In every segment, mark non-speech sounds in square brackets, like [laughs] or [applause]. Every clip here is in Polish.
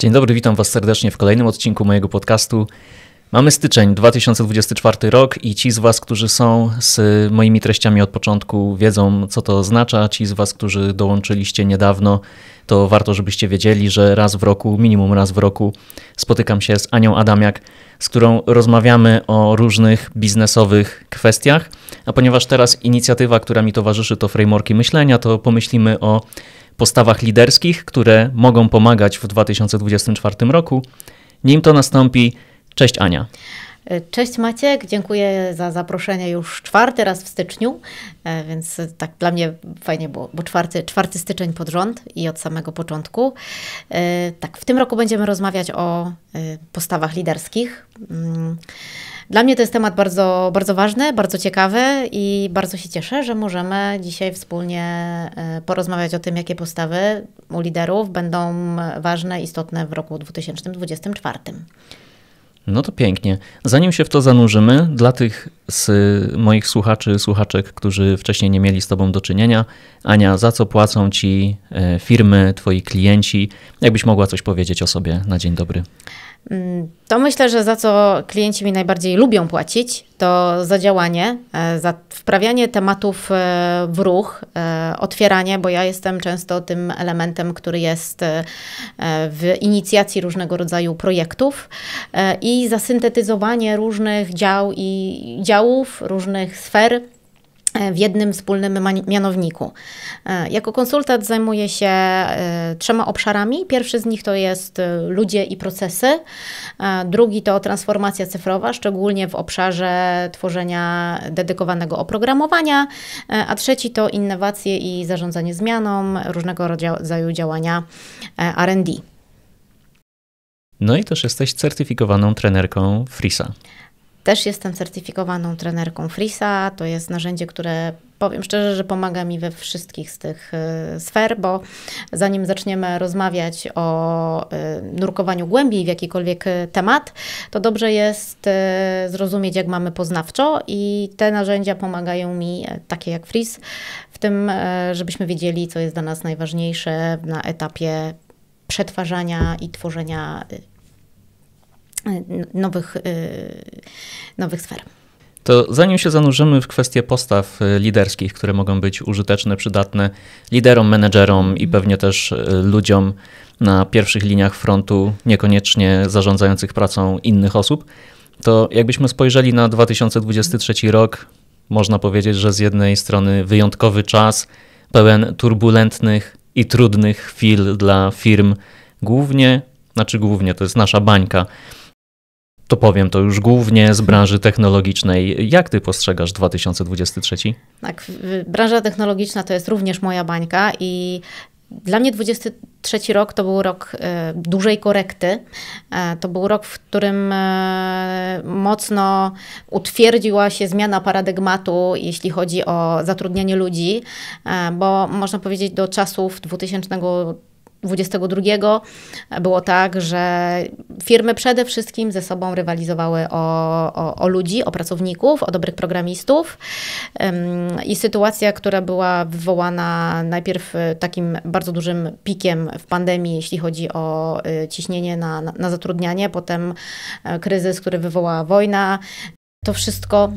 Dzień dobry, witam Was serdecznie w kolejnym odcinku mojego podcastu. Mamy styczeń 2024 rok i ci z Was, którzy są z moimi treściami od początku, wiedzą, co to oznacza. Ci z Was, którzy dołączyliście niedawno, to warto, żebyście wiedzieli, że raz w roku, minimum raz w roku, spotykam się z Anią Adamiak z którą rozmawiamy o różnych biznesowych kwestiach. A ponieważ teraz inicjatywa, która mi towarzyszy, to frameworki myślenia, to pomyślimy o postawach liderskich, które mogą pomagać w 2024 roku. Nim to nastąpi, cześć Ania. Cześć Maciek, dziękuję za zaproszenie już czwarty raz w styczniu, e, więc tak dla mnie fajnie było, bo czwarty, czwarty styczeń pod rząd i od samego początku. E, tak, w tym roku będziemy rozmawiać o e, postawach liderskich. Mm, dla mnie to jest temat bardzo, bardzo ważny, bardzo ciekawy i bardzo się cieszę, że możemy dzisiaj wspólnie porozmawiać o tym, jakie postawy u liderów będą ważne, istotne w roku 2024. No to pięknie. Zanim się w to zanurzymy, dla tych z moich słuchaczy, słuchaczek, którzy wcześniej nie mieli z Tobą do czynienia, Ania, za co płacą Ci e, firmy, Twoi klienci? Jakbyś mogła coś powiedzieć o sobie na dzień dobry? Mm, to myślę, że za co klienci mi najbardziej lubią płacić, to za działanie, e, za wprawianie tematów e, w ruch, e, otwieranie, bo ja jestem często tym elementem, który jest w inicjacji różnego rodzaju projektów i zasyntetyzowanie różnych dział i działów, różnych sfer E, w jednym wspólnym mianowniku. E, jako konsultant zajmuję się e, trzema obszarami. Pierwszy z nich to jest ludzie i procesy, drugi to transformacja cyfrowa, szczególnie w obszarze tworzenia dedykowanego oprogramowania, a trzeci to innowacje i zarządzanie zmianą, różnego rodzaju działania RD. No i też jesteś certyfikowaną trenerką Frisa. Też jestem certyfikowaną trenerką Frisa. To jest narzędzie, które powiem szczerze, że pomaga mi we wszystkich z tych y, sfer, bo zanim zaczniemy rozmawiać o y, nurkowaniu głębiej w jakikolwiek y, temat, to dobrze jest zrozumieć, jak mamy poznawczo i te narzędzia pomagają mi, e, takie jak Fris, w tym, e, żebyśmy wiedzieli, co jest dla nas najważniejsze na etapie przetwarzania i tworzenia nowych, y, nowych sfer. To zanim się zanurzymy w kwestie postaw y, liderskich, które mogą być użyteczne, przydatne liderom, menedżerom i mhm. pewnie też y, ludziom na pierwszych liniach frontu, niekoniecznie zarządzających pracą innych osób, to jakbyśmy spojrzeli na 2023 rok, można powiedzieć, że z jednej strony wyjątkowy czas, pełen turbulentnych i trudnych chwil dla firm, głównie, znaczy głównie to jest nasza bańka to powiem to już głównie z branży technologicznej. Jak ty postrzegasz 2023? Tak, branża technologiczna to jest również moja bańka i dla mnie 2023 rok to był rok e, dużej korekty. E, to był rok, w którym e, mocno utwierdziła się zmiana paradygmatu, jeśli chodzi o zatrudnianie ludzi, bo można powiedzieć do czasów 2000 22 było tak, że firmy przede wszystkim ze sobą rywalizowały o, o, o ludzi, o pracowników, o dobrych programistów. I sytuacja, która była wywołana najpierw e, takim bardzo dużym pikiem w pandemii, jeśli chodzi o e, ciśnienie na, na zatrudnianie, potem e, kryzys, który wywołała wojna, to wszystko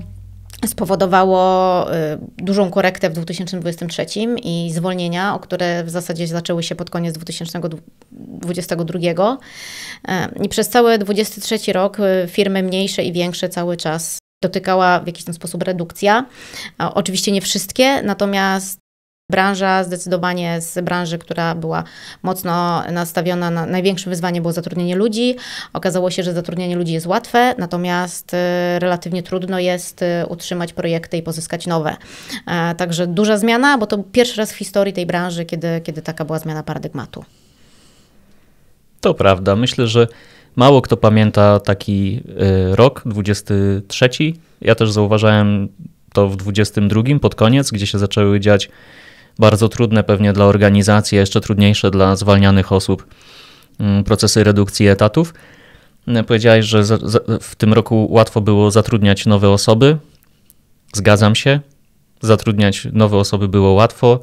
spowodowało y, dużą korektę w 2023 i zwolnienia, o które w zasadzie zaczęły się pod koniec 2022. Y, I przez cały 2023 rok y, firmy mniejsze i większe cały czas dotykała w jakiś tam sposób redukcja. Oczywiście nie wszystkie, natomiast branża zdecydowanie z branży, która była mocno nastawiona na największym wyzwaniem było zatrudnienie ludzi. Okazało się, że zatrudnienie ludzi jest łatwe, natomiast y, relatywnie trudno jest y, utrzymać projekty i pozyskać nowe. E, także duża zmiana, bo to pierwszy raz w historii tej branży, kiedy, kiedy taka była zmiana paradygmatu. To prawda. Myślę, że mało kto pamięta taki y, rok, 23. Ja też zauważałem to w 22 pod koniec, gdzie się zaczęły dziać bardzo trudne pewnie dla organizacji, a jeszcze trudniejsze dla zwalnianych osób mm, procesy redukcji etatów. Mm, powiedziałeś, że w tym roku łatwo było zatrudniać nowe osoby. Zgadzam się. Zatrudniać nowe osoby było łatwo,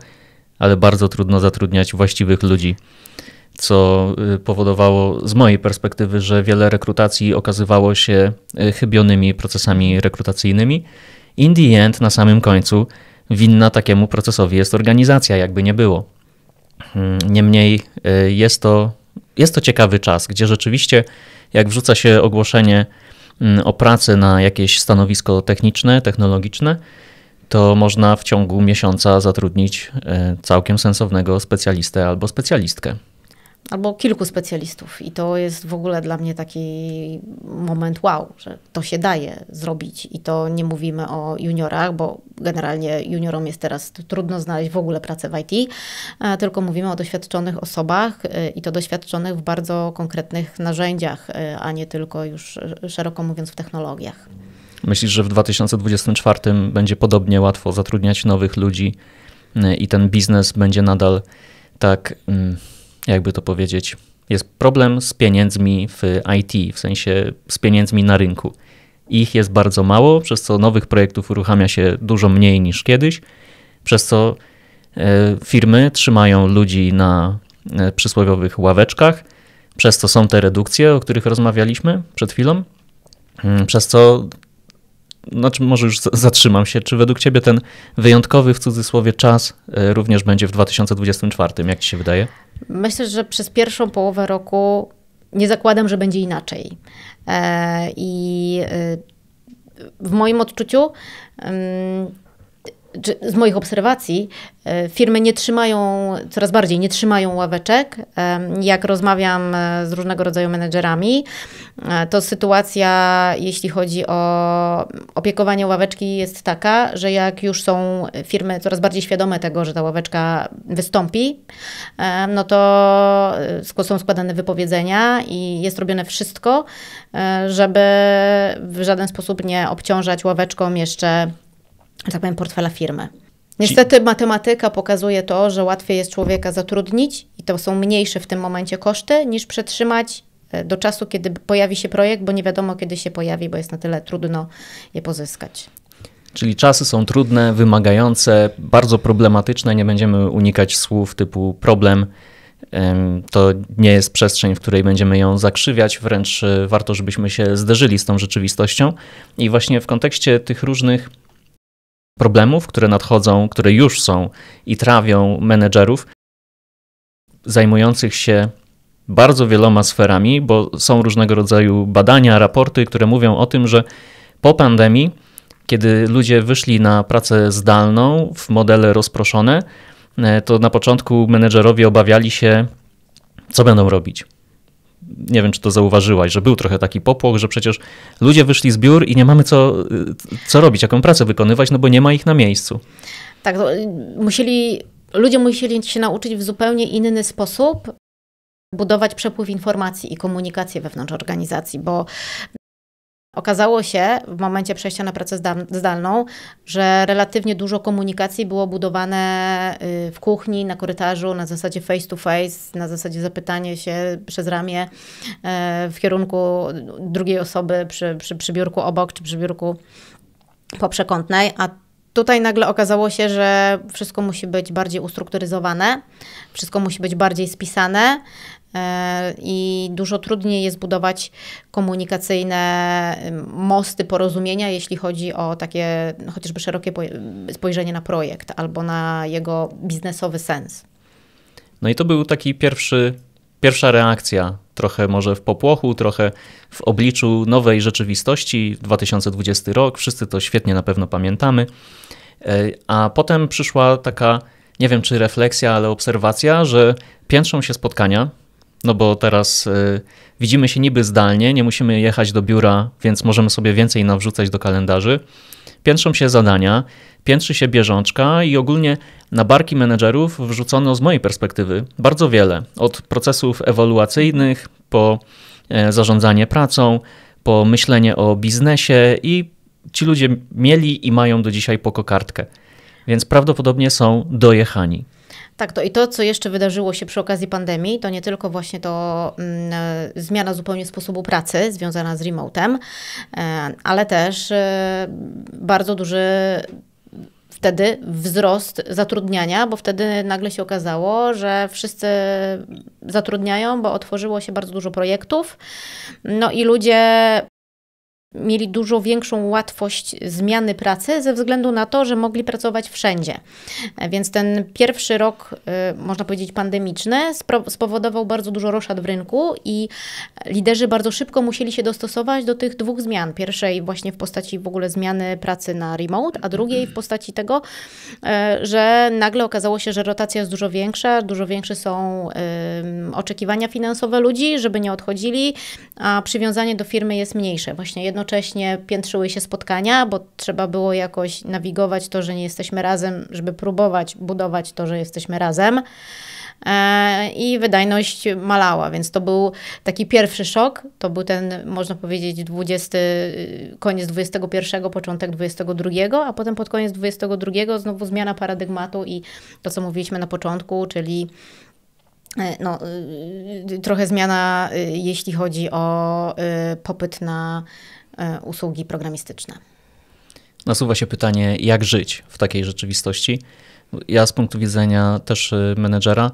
ale bardzo trudno zatrudniać właściwych ludzi, co y, powodowało z mojej perspektywy, że wiele rekrutacji okazywało się y, chybionymi procesami rekrutacyjnymi. In the end, na samym końcu, winna takiemu procesowi jest organizacja, jakby nie było. Hmm, niemniej y, jest to, jest to ciekawy czas, gdzie rzeczywiście, jak wrzuca się ogłoszenie mm, o pracy na jakieś stanowisko techniczne, technologiczne, to można w ciągu miesiąca zatrudnić y, całkiem sensownego specjalistę albo specjalistkę albo kilku specjalistów. I to jest w ogóle dla mnie taki moment wow, że to się daje zrobić. I to nie mówimy o juniorach, bo generalnie juniorom jest teraz trudno znaleźć w ogóle pracę w IT, e, tylko mówimy o doświadczonych osobach e, i to doświadczonych w bardzo konkretnych narzędziach, e, a nie tylko już szeroko mówiąc w technologiach. Myślisz, że w 2024 będzie podobnie łatwo zatrudniać nowych ludzi i ten biznes będzie nadal tak mm, jakby to powiedzieć, jest problem z pieniędzmi w IT, w sensie z pieniędzmi na rynku. Ich jest bardzo mało, przez co nowych projektów uruchamia się dużo mniej niż kiedyś, przez co e, firmy trzymają ludzi na e, przysłowiowych ławeczkach, przez co są te redukcje, o których rozmawialiśmy przed chwilą, mm, przez co znaczy może już zatrzymam się, czy według Ciebie ten wyjątkowy w cudzysłowie czas e, również będzie w 2024, jak Ci się wydaje? Myślę, że przez pierwszą połowę roku nie zakładam, że będzie inaczej. E, I y, w moim odczuciu z moich obserwacji, e, firmy nie trzymają, coraz bardziej nie trzymają ławeczek. E, jak rozmawiam e, z różnego rodzaju menedżerami, to sytuacja, jeśli chodzi o opiekowanie ławeczki, jest taka, że jak już są firmy coraz bardziej świadome tego, że ta ławeczka wystąpi, no to są składane wypowiedzenia i jest robione wszystko, żeby w żaden sposób nie obciążać ławeczką jeszcze tak powiem, portfela firmy. Niestety matematyka pokazuje to, że łatwiej jest człowieka zatrudnić i to są mniejsze w tym momencie koszty, niż przetrzymać e, do czasu, kiedy pojawi się projekt, bo nie wiadomo, kiedy się pojawi, bo jest na tyle trudno je pozyskać. Czyli czasy są trudne, wymagające, bardzo problematyczne. Nie będziemy unikać słów typu problem. To nie jest przestrzeń, w której będziemy ją zakrzywiać, wręcz e, warto, żebyśmy się zderzyli z tą rzeczywistością. I właśnie w kontekście tych różnych problemów, które nadchodzą, które już są i trawią menedżerów zajmujących się bardzo wieloma sferami, bo są różnego rodzaju badania, raporty, które mówią o tym, że po pandemii, kiedy ludzie wyszli na pracę zdalną w modele rozproszone, e, to na początku menedżerowie obawiali się, co będą robić nie wiem, czy to zauważyłaś, że był trochę taki popłoch, że przecież ludzie wyszli z biur i nie mamy co, co robić, jaką pracę wykonywać, no bo nie ma ich na miejscu. Tak, y, musieli, ludzie musieli się nauczyć w zupełnie inny sposób budować przepływ informacji i komunikację wewnątrz organizacji, bo Okazało się w momencie przejścia na pracę zdalną, że relatywnie dużo komunikacji było budowane y, w kuchni, na korytarzu, na zasadzie face to face, na zasadzie zapytanie się przez ramię y, w kierunku drugiej osoby przy, przy, przy biurku obok czy przy biurku poprzekątnej, a tutaj nagle okazało się, że wszystko musi być bardziej ustrukturyzowane, wszystko musi być bardziej spisane, E, i dużo trudniej jest budować komunikacyjne mosty porozumienia, jeśli chodzi o takie no, chociażby szerokie spojrzenie na projekt albo na jego biznesowy sens. No i to był taki pierwszy, pierwsza reakcja, trochę może w popłochu, trochę w obliczu nowej rzeczywistości, 2020 rok, wszyscy to świetnie na pewno pamiętamy. E, a potem przyszła taka, nie wiem czy refleksja, ale obserwacja, że piętrzą się spotkania, no bo teraz y, widzimy się niby zdalnie, nie musimy jechać do biura, więc możemy sobie więcej nawrzucać do kalendarzy. Piętrzą się zadania, piętrzy się bieżączka i ogólnie na barki menedżerów wrzucono z mojej perspektywy bardzo wiele. Od procesów ewaluacyjnych, po e, zarządzanie pracą, po myślenie o biznesie i ci ludzie mieli i mają do dzisiaj pokokartkę, kartkę, więc prawdopodobnie są dojechani. Tak, to i to, co jeszcze wydarzyło się przy okazji pandemii, to nie tylko właśnie to mm, e, zmiana zupełnie sposobu pracy związana z remote, e, ale też e, bardzo duży wtedy wzrost zatrudniania, bo wtedy nagle się okazało, że wszyscy zatrudniają, bo otworzyło się bardzo dużo projektów. No i ludzie mieli dużo większą łatwość zmiany pracy ze względu na to, że mogli pracować wszędzie. E, więc ten pierwszy rok, e, można powiedzieć, pandemiczny spowodował bardzo dużo roszad w rynku i liderzy bardzo szybko musieli się dostosować do tych dwóch zmian. Pierwszej właśnie w postaci w ogóle zmiany pracy na remote, a drugiej w postaci tego, e, że nagle okazało się, że rotacja jest dużo większa, dużo większe są oczekiwania finansowe ludzi, żeby nie odchodzili, a przywiązanie do firmy jest mniejsze. Właśnie jedno jednocześnie piętrzyły się spotkania, bo trzeba było jakoś nawigować to, że nie jesteśmy razem, żeby próbować budować to, że jesteśmy razem. E, I wydajność malała, więc to był taki pierwszy szok. To był ten, można powiedzieć, 20, koniec 21, początek 22, a potem pod koniec 22 znowu zmiana paradygmatu i to, co mówiliśmy na początku, czyli e, no, e, trochę zmiana, jeśli chodzi o popyt na E, usługi programistyczne. Nasuwa się pytanie, jak żyć w takiej rzeczywistości. Ja z punktu widzenia też e, menedżera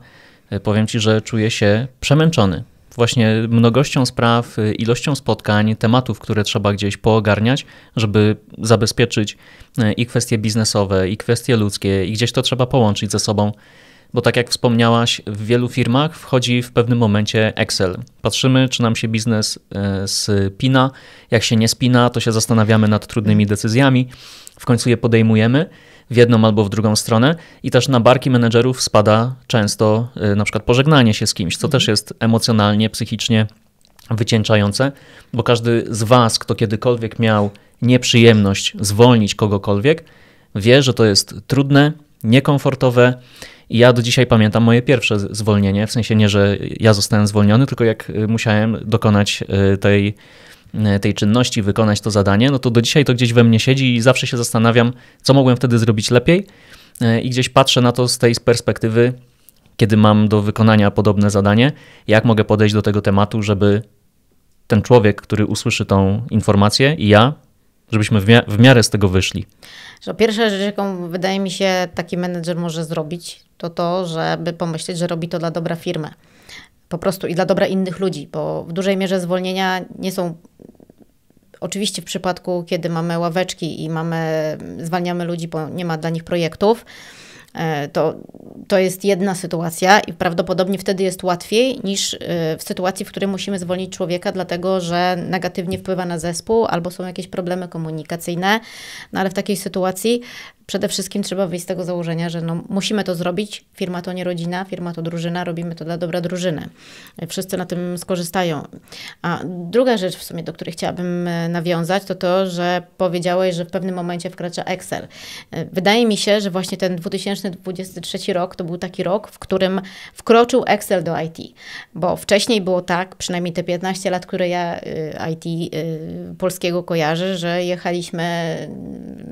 e, powiem Ci, że czuję się przemęczony. Właśnie mnogością spraw, ilością spotkań, tematów, które trzeba gdzieś poogarniać, żeby zabezpieczyć i kwestie biznesowe, i kwestie ludzkie, i gdzieś to trzeba połączyć ze sobą. Bo tak jak wspomniałaś, w wielu firmach wchodzi w pewnym momencie Excel. Patrzymy, czy nam się biznes e, spina. Jak się nie spina, to się zastanawiamy nad trudnymi decyzjami. W końcu je podejmujemy w jedną albo w drugą stronę i też na barki menedżerów spada często e, na przykład pożegnanie się z kimś, co też mhm. jest emocjonalnie, psychicznie wycieńczające, bo każdy z was, kto kiedykolwiek miał nieprzyjemność zwolnić kogokolwiek, wie, że to jest trudne, niekomfortowe, i ja do dzisiaj pamiętam moje pierwsze zwolnienie, w sensie nie, że ja zostałem zwolniony, tylko jak y, musiałem dokonać y, tej, y, tej czynności, wykonać to zadanie, no to do dzisiaj to gdzieś we mnie siedzi i zawsze się zastanawiam, co mogłem wtedy zrobić lepiej. I gdzieś patrzę na to z tej perspektywy, kiedy mam do wykonania podobne zadanie, jak mogę podejść do tego tematu, żeby ten człowiek, który usłyszy tą informację i ja, żebyśmy w, miarę z tego wyszli. Że pierwsza rzecz, jaką wydaje mi się taki menedżer może zrobić, to to, żeby pomyśleć, że robi to dla dobra firmy. Po prostu i dla dobra innych ludzi, bo w dużej mierze zwolnienia nie są. Oczywiście w przypadku, kiedy mamy ławeczki i mamy, zwalniamy ludzi, bo nie ma dla nich projektów, e, to, to jest jedna sytuacja i prawdopodobnie wtedy jest łatwiej niż e, w sytuacji, w której musimy zwolnić człowieka, dlatego że negatywnie wpływa na zespół albo są jakieś problemy komunikacyjne. No ale w takiej sytuacji przede wszystkim trzeba wyjść z tego założenia, że no, musimy to zrobić. Firma to nie rodzina, firma to drużyna, robimy to dla dobra drużyny. Wszyscy na tym skorzystają. A druga rzecz w sumie, do której chciałabym e, nawiązać, to to, że powiedziałeś, że w pewnym momencie wkracza Excel. E, wydaje mi się, że właśnie ten 2023 rok to był taki rok, w którym wkroczył Excel do IT, bo wcześniej było tak, przynajmniej te 15 lat, które ja e, IT polskiego kojarzę, że jechaliśmy,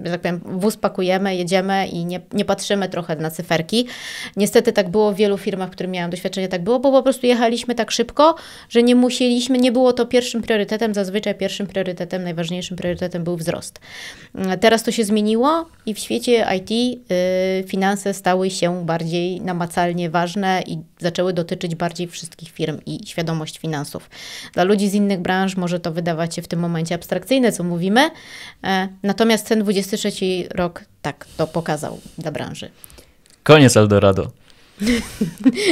że tak powiem, wóz pakujemy, jedziemy, jedziemy i nie, nie patrzymy trochę na cyferki. Niestety tak było w wielu firmach, w których miałam doświadczenie, tak było, bo po prostu jechaliśmy tak szybko, że nie musieliśmy, nie było to pierwszym priorytetem. Zazwyczaj pierwszym priorytetem, najważniejszym priorytetem był wzrost. Mm, teraz to się zmieniło i w świecie IT y, finanse stały się bardziej namacalnie ważne i zaczęły dotyczyć bardziej wszystkich firm i świadomość finansów. Dla ludzi z innych branż może to wydawać się w tym momencie abstrakcyjne, co mówimy, e, natomiast ten 23 rok tak to pokazał dla branży. Koniec Eldorado.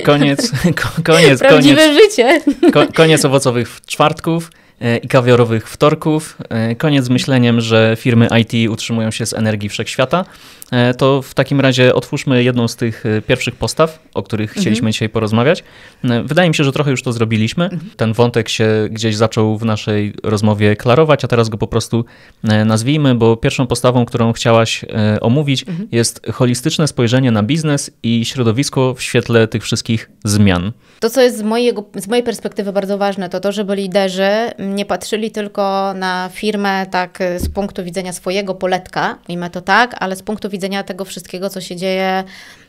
Koniec, [laughs] ko, koniec, Prawdziwe koniec, życie. Ko, koniec owocowych czwartków e, i kawiorowych wtorków. E, koniec z myśleniem, że firmy IT utrzymują się z energii wszechświata. E, to w takim razie otwórzmy jedną z tych e, pierwszych postaw, o których mhm. chcieliśmy mhm. dzisiaj porozmawiać. E, wydaje mi się, że trochę już to zrobiliśmy. Mhm. Ten wątek się gdzieś zaczął w naszej rozmowie klarować, a teraz go po prostu nazwijmy, bo pierwszą postawą, którą chciałaś omówić, mhm. jest holistyczne spojrzenie na biznes i środowisko w świetle tych wszystkich zmian. To, co jest z, mojego, z mojej perspektywy bardzo ważne, to to, żeby liderzy nie patrzyli tylko na firmę tak z punktu widzenia swojego poletka, mimo to tak, ale z punktu widzenia widzenia tego wszystkiego, co się dzieje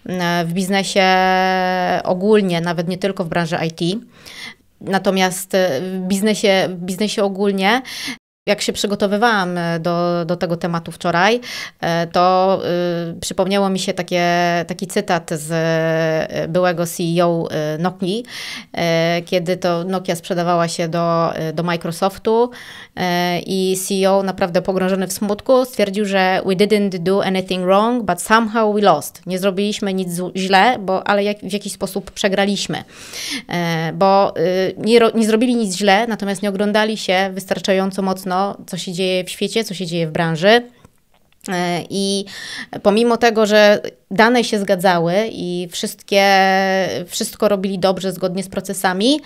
e, w biznesie ogólnie, nawet nie tylko w branży IT. Natomiast e, w biznesie, w biznesie ogólnie jak się przygotowywałam e, do, do tego tematu wczoraj, e, to y, przypomniało mi się takie, taki cytat z byłego CEO y, Nokii, kiedy to Nokia sprzedawała się do, do Microsoftu i CEO, naprawdę pogrążony w smutku, stwierdził, że we didn't do anything wrong, but somehow we lost. Nie zrobiliśmy nic źle, bo, ale jak, w jakiś sposób przegraliśmy, bo nie, nie zrobili nic źle, natomiast nie oglądali się wystarczająco mocno no, co się dzieje w świecie, co się dzieje w branży. E, I pomimo tego, że dane się zgadzały i wszystkie, wszystko robili dobrze zgodnie z procesami,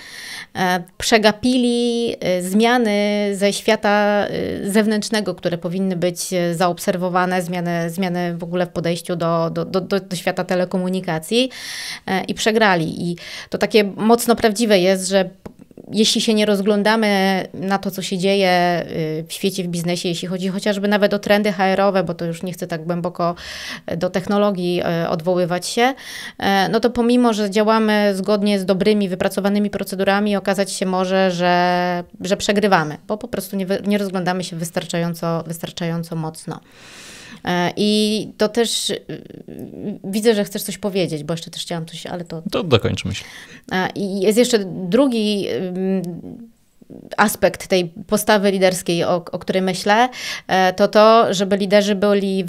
e, przegapili e, zmiany ze świata zewnętrznego, które powinny być zaobserwowane, zmiany, zmiany w ogóle w podejściu do, do, do, do świata telekomunikacji i przegrali. I to takie mocno prawdziwe jest, że jeśli się nie rozglądamy na to, co się dzieje y, w świecie, w biznesie, jeśli chodzi chociażby nawet o trendy HR-owe, bo to już nie chcę tak głęboko e, do technologii e, odwoływać się, e, no to pomimo, że działamy zgodnie z dobrymi, wypracowanymi procedurami, okazać się może, że, że przegrywamy, bo po prostu nie, nie rozglądamy się wystarczająco, wystarczająco mocno. E, I to też y, widzę, że chcesz coś powiedzieć, bo jeszcze też chciałam coś, ale to. To dokończmy myśl. E, I jest jeszcze drugi aspekt tej postawy liderskiej, o, o której myślę, e, to to, żeby liderzy byli,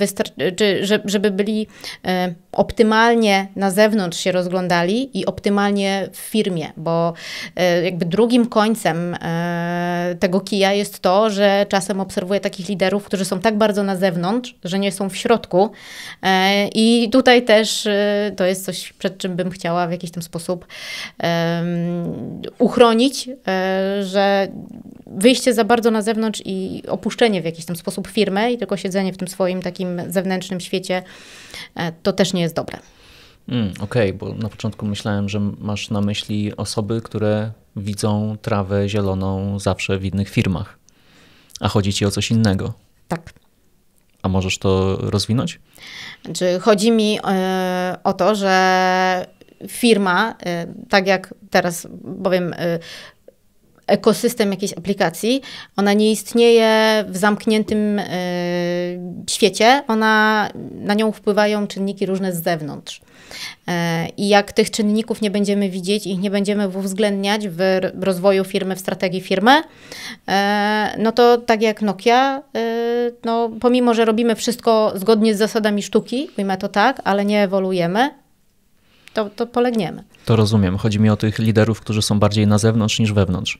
czy żeby byli e, optymalnie na zewnątrz się rozglądali i optymalnie w firmie, bo e, jakby drugim końcem tego kija jest to, że czasem obserwuję takich liderów, którzy są tak bardzo na zewnątrz, że nie są w środku i tutaj też to jest coś, przed czym bym chciała w jakiś tam sposób uchronić, że wyjście za bardzo na zewnątrz i opuszczenie w jakiś tam sposób firmy i tylko siedzenie w tym swoim takim zewnętrznym świecie, e, to też nie jest dobre. Mm, Okej, okay, bo na początku myślałem, że masz na myśli osoby, które widzą trawę zieloną zawsze w innych firmach, a chodzi ci o coś innego. Tak. A możesz to rozwinąć? Znaczy, chodzi mi yy, o to, że firma, e, tak jak teraz bowiem ekosystem jakiejś aplikacji. Ona nie istnieje w zamkniętym y, świecie, ona, na nią wpływają czynniki różne z zewnątrz. E, I jak tych czynników nie będziemy widzieć, ich nie będziemy uwzględniać w rozwoju firmy, w strategii firmy, e, no to tak jak Nokia, no, pomimo, że robimy wszystko zgodnie z zasadami sztuki, ujmę to tak, ale nie ewoluujemy, to, to polegniemy. To rozumiem. Chodzi mi o tych liderów, którzy są bardziej na zewnątrz niż wewnątrz.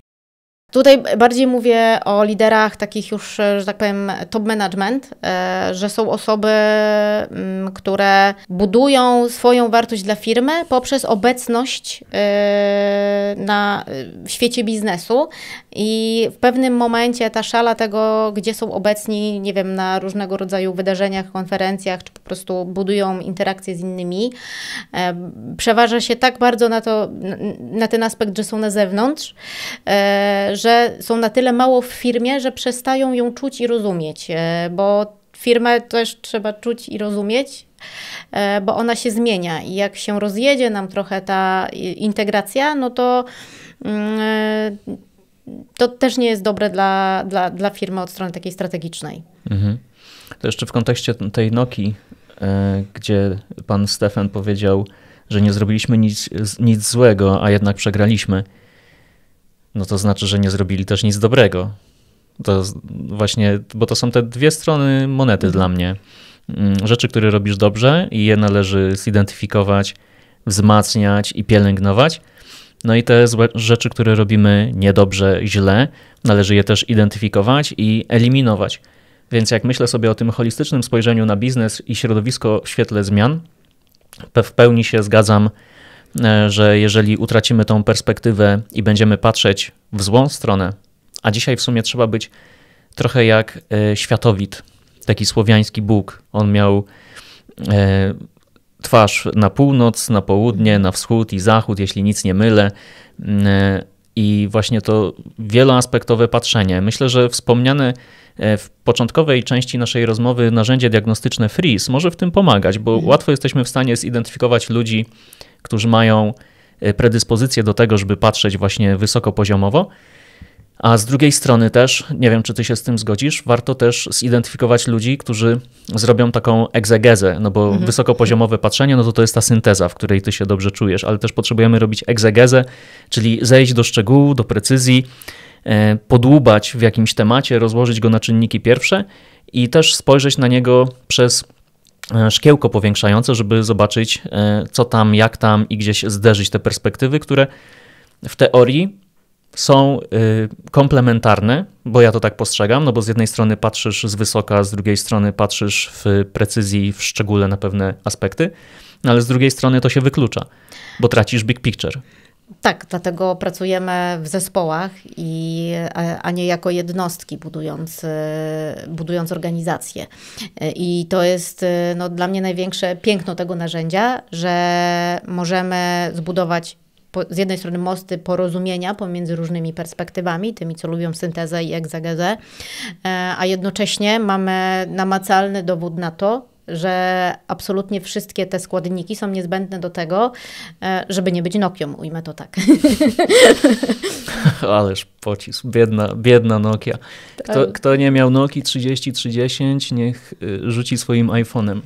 Tutaj bardziej mówię o liderach takich już, e, że tak powiem, top management, e, że są osoby, mm, które budują swoją wartość dla firmy poprzez obecność e, na w świecie biznesu i w pewnym momencie ta szala tego, gdzie są obecni, nie wiem, na różnego rodzaju wydarzeniach, konferencjach, czy po prostu budują interakcje z innymi, przeważa się tak bardzo na, to, na ten aspekt, że są na zewnątrz, że są na tyle mało w firmie, że przestają ją czuć i rozumieć, e, bo firmę też trzeba czuć i rozumieć, e, bo ona się zmienia i jak się rozjedzie nam trochę ta integracja, no to mm, e, to też nie jest dobre dla, dla, dla firmy od strony takiej strategicznej. Mhm. To jeszcze w kontekście tej Nokii, gdzie pan Stefan powiedział, że nie zrobiliśmy nic, nic złego, a jednak przegraliśmy no to znaczy, że nie zrobili też nic dobrego. To właśnie, bo to są te dwie strony monety mhm. dla mnie. Mm, rzeczy, które robisz dobrze i je należy zidentyfikować, wzmacniać i pielęgnować. No i te złe rzeczy, które robimy niedobrze, źle, należy je też identyfikować i eliminować. Więc jak myślę sobie o tym holistycznym spojrzeniu na biznes i środowisko w świetle zmian, w pełni się zgadzam E, że jeżeli utracimy tą perspektywę i będziemy patrzeć w złą stronę, a dzisiaj w sumie trzeba być trochę jak e, światowid, taki słowiański Bóg. On miał e, twarz na północ, na południe, na wschód i zachód, jeśli nic nie mylę. Mm, I właśnie to wieloaspektowe patrzenie. Myślę, że wspomniane E, w początkowej części naszej rozmowy narzędzie diagnostyczne FRIS może w tym pomagać, bo mhm. łatwo jesteśmy w stanie zidentyfikować ludzi, którzy mają e, predyspozycję do tego, żeby patrzeć właśnie wysokopoziomowo. A z drugiej strony też, nie wiem czy ty się z tym zgodzisz, warto też zidentyfikować ludzi, którzy zrobią taką egzegezę, no bo mhm. wysokopoziomowe patrzenie, no to to jest ta synteza, w której ty się dobrze czujesz, ale też potrzebujemy robić egzegezę, czyli zejść do szczegółu, do precyzji, E, podłubać w jakimś temacie, rozłożyć go na czynniki pierwsze i też spojrzeć na niego przez e, szkiełko powiększające, żeby zobaczyć, e, co tam, jak tam i gdzieś zderzyć te perspektywy, które w teorii są komplementarne, bo ja to tak postrzegam, no bo z jednej strony patrzysz z wysoka, z drugiej strony patrzysz w precyzji, w szczególe na pewne aspekty, no ale z drugiej strony to się wyklucza, bo tracisz big picture. Tak, dlatego pracujemy w zespołach, i, e, a nie jako jednostki, budując, e, budując organizację. E, I to jest no, dla mnie największe piękno tego narzędzia, że możemy zbudować po, z jednej strony mosty porozumienia pomiędzy różnymi perspektywami, tymi, co lubią syntezę i egzegezę, a jednocześnie mamy namacalny dowód na to, że absolutnie wszystkie te składniki są niezbędne do tego, e, żeby nie być Nokią, ujmę to tak. [laughs] Ależ pocisk, biedna, biedna Nokia. Kto, tak. kto nie miał Nokii 3030, niech y, rzuci swoim iPhone'em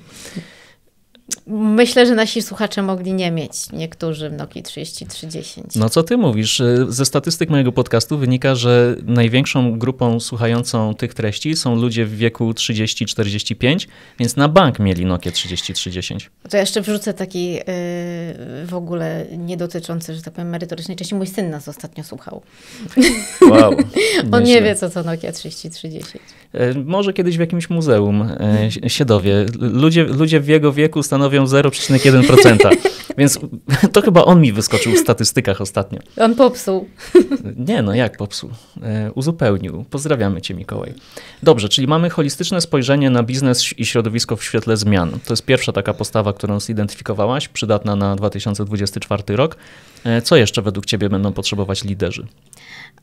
myślę, że nasi słuchacze mogli nie mieć niektórzy Nokia 3310. No co ty mówisz? Y, ze statystyk mojego podcastu wynika, że największą grupą słuchającą tych treści są ludzie w wieku 30-45, więc na bank mieli Nokia 3030. To ja jeszcze wrzucę taki yy, w ogóle niedotyczący, że tak powiem, merytorycznej części. Mój syn nas ostatnio słuchał. Wow. [laughs] On nie wie, co to Nokia 3030. Yy, może kiedyś w jakimś muzeum yy, się dowie. Ludzie, ludzie w jego wieku stanowią stanowią 0,1%. [laughs] Więc to chyba on mi wyskoczył w statystykach ostatnio. On popsuł. [laughs] Nie, no jak popsuł? E, uzupełnił. Pozdrawiamy cię, Mikołaj. Dobrze, czyli mamy holistyczne spojrzenie na biznes i środowisko w świetle zmian. To jest pierwsza taka postawa, którą zidentyfikowałaś, przydatna na 2024 rok. E, co jeszcze według ciebie będą potrzebować liderzy?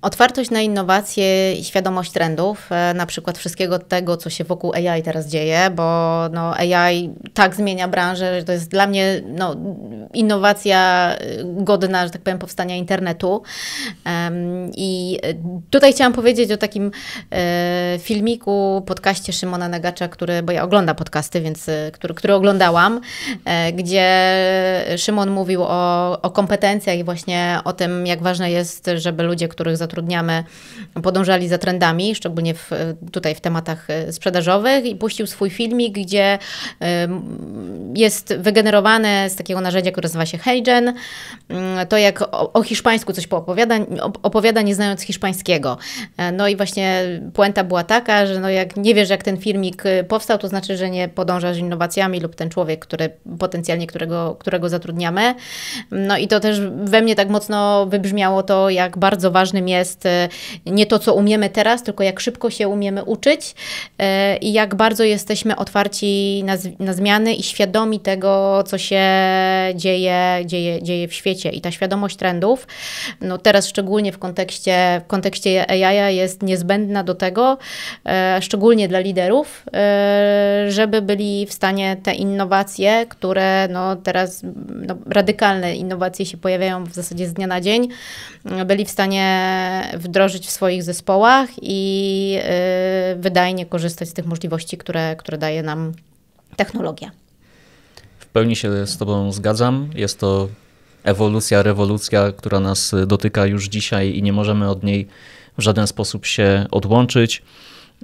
Otwartość na innowacje i świadomość trendów, e, na przykład wszystkiego tego, co się wokół AI teraz dzieje, bo no, AI tak zmienia branżę, że to jest dla mnie no, innowacja e, godna, że tak powiem, powstania internetu. I e, tutaj chciałam powiedzieć o takim filmiku, podcaście Szymona Nagacza, który, bo ja oglądam podcasty, więc który, który oglądałam, gdzie Szymon mówił o, o kompetencjach i właśnie o tym, jak ważne jest, żeby ludzie, których zatrudniają, zatrudniamy, podążali za trendami, szczególnie w, tutaj w tematach e, sprzedażowych i puścił swój filmik, gdzie jest wygenerowane z takiego narzędzia, które nazywa się Heygen, mm, to jak o, o hiszpańsku coś opowiada, opowiada, nie znając hiszpańskiego. E, no i właśnie puenta była taka, że no jak nie wiesz, jak ten filmik e, powstał, to znaczy, że nie podążasz innowacjami lub ten człowiek, który potencjalnie którego, którego zatrudniamy. No i to też we mnie tak mocno wybrzmiało to, jak bardzo ważnym jest jest y, nie to, co umiemy teraz, tylko jak szybko się umiemy uczyć y, i jak bardzo jesteśmy otwarci na, na zmiany i świadomi tego, co się dzieje, dzieje, dzieje w świecie. I ta świadomość trendów, no teraz szczególnie w kontekście, w kontekście AI jest niezbędna do tego, y, szczególnie dla liderów, żeby byli w stanie te innowacje, które no teraz no, radykalne innowacje się pojawiają w zasadzie z dnia na dzień, byli w stanie wdrożyć w swoich zespołach i y, wydajnie korzystać z tych możliwości, które, które daje nam technologia. W pełni się z Tobą zgadzam. Jest to ewolucja, rewolucja, która nas dotyka już dzisiaj i nie możemy od niej w żaden sposób się odłączyć.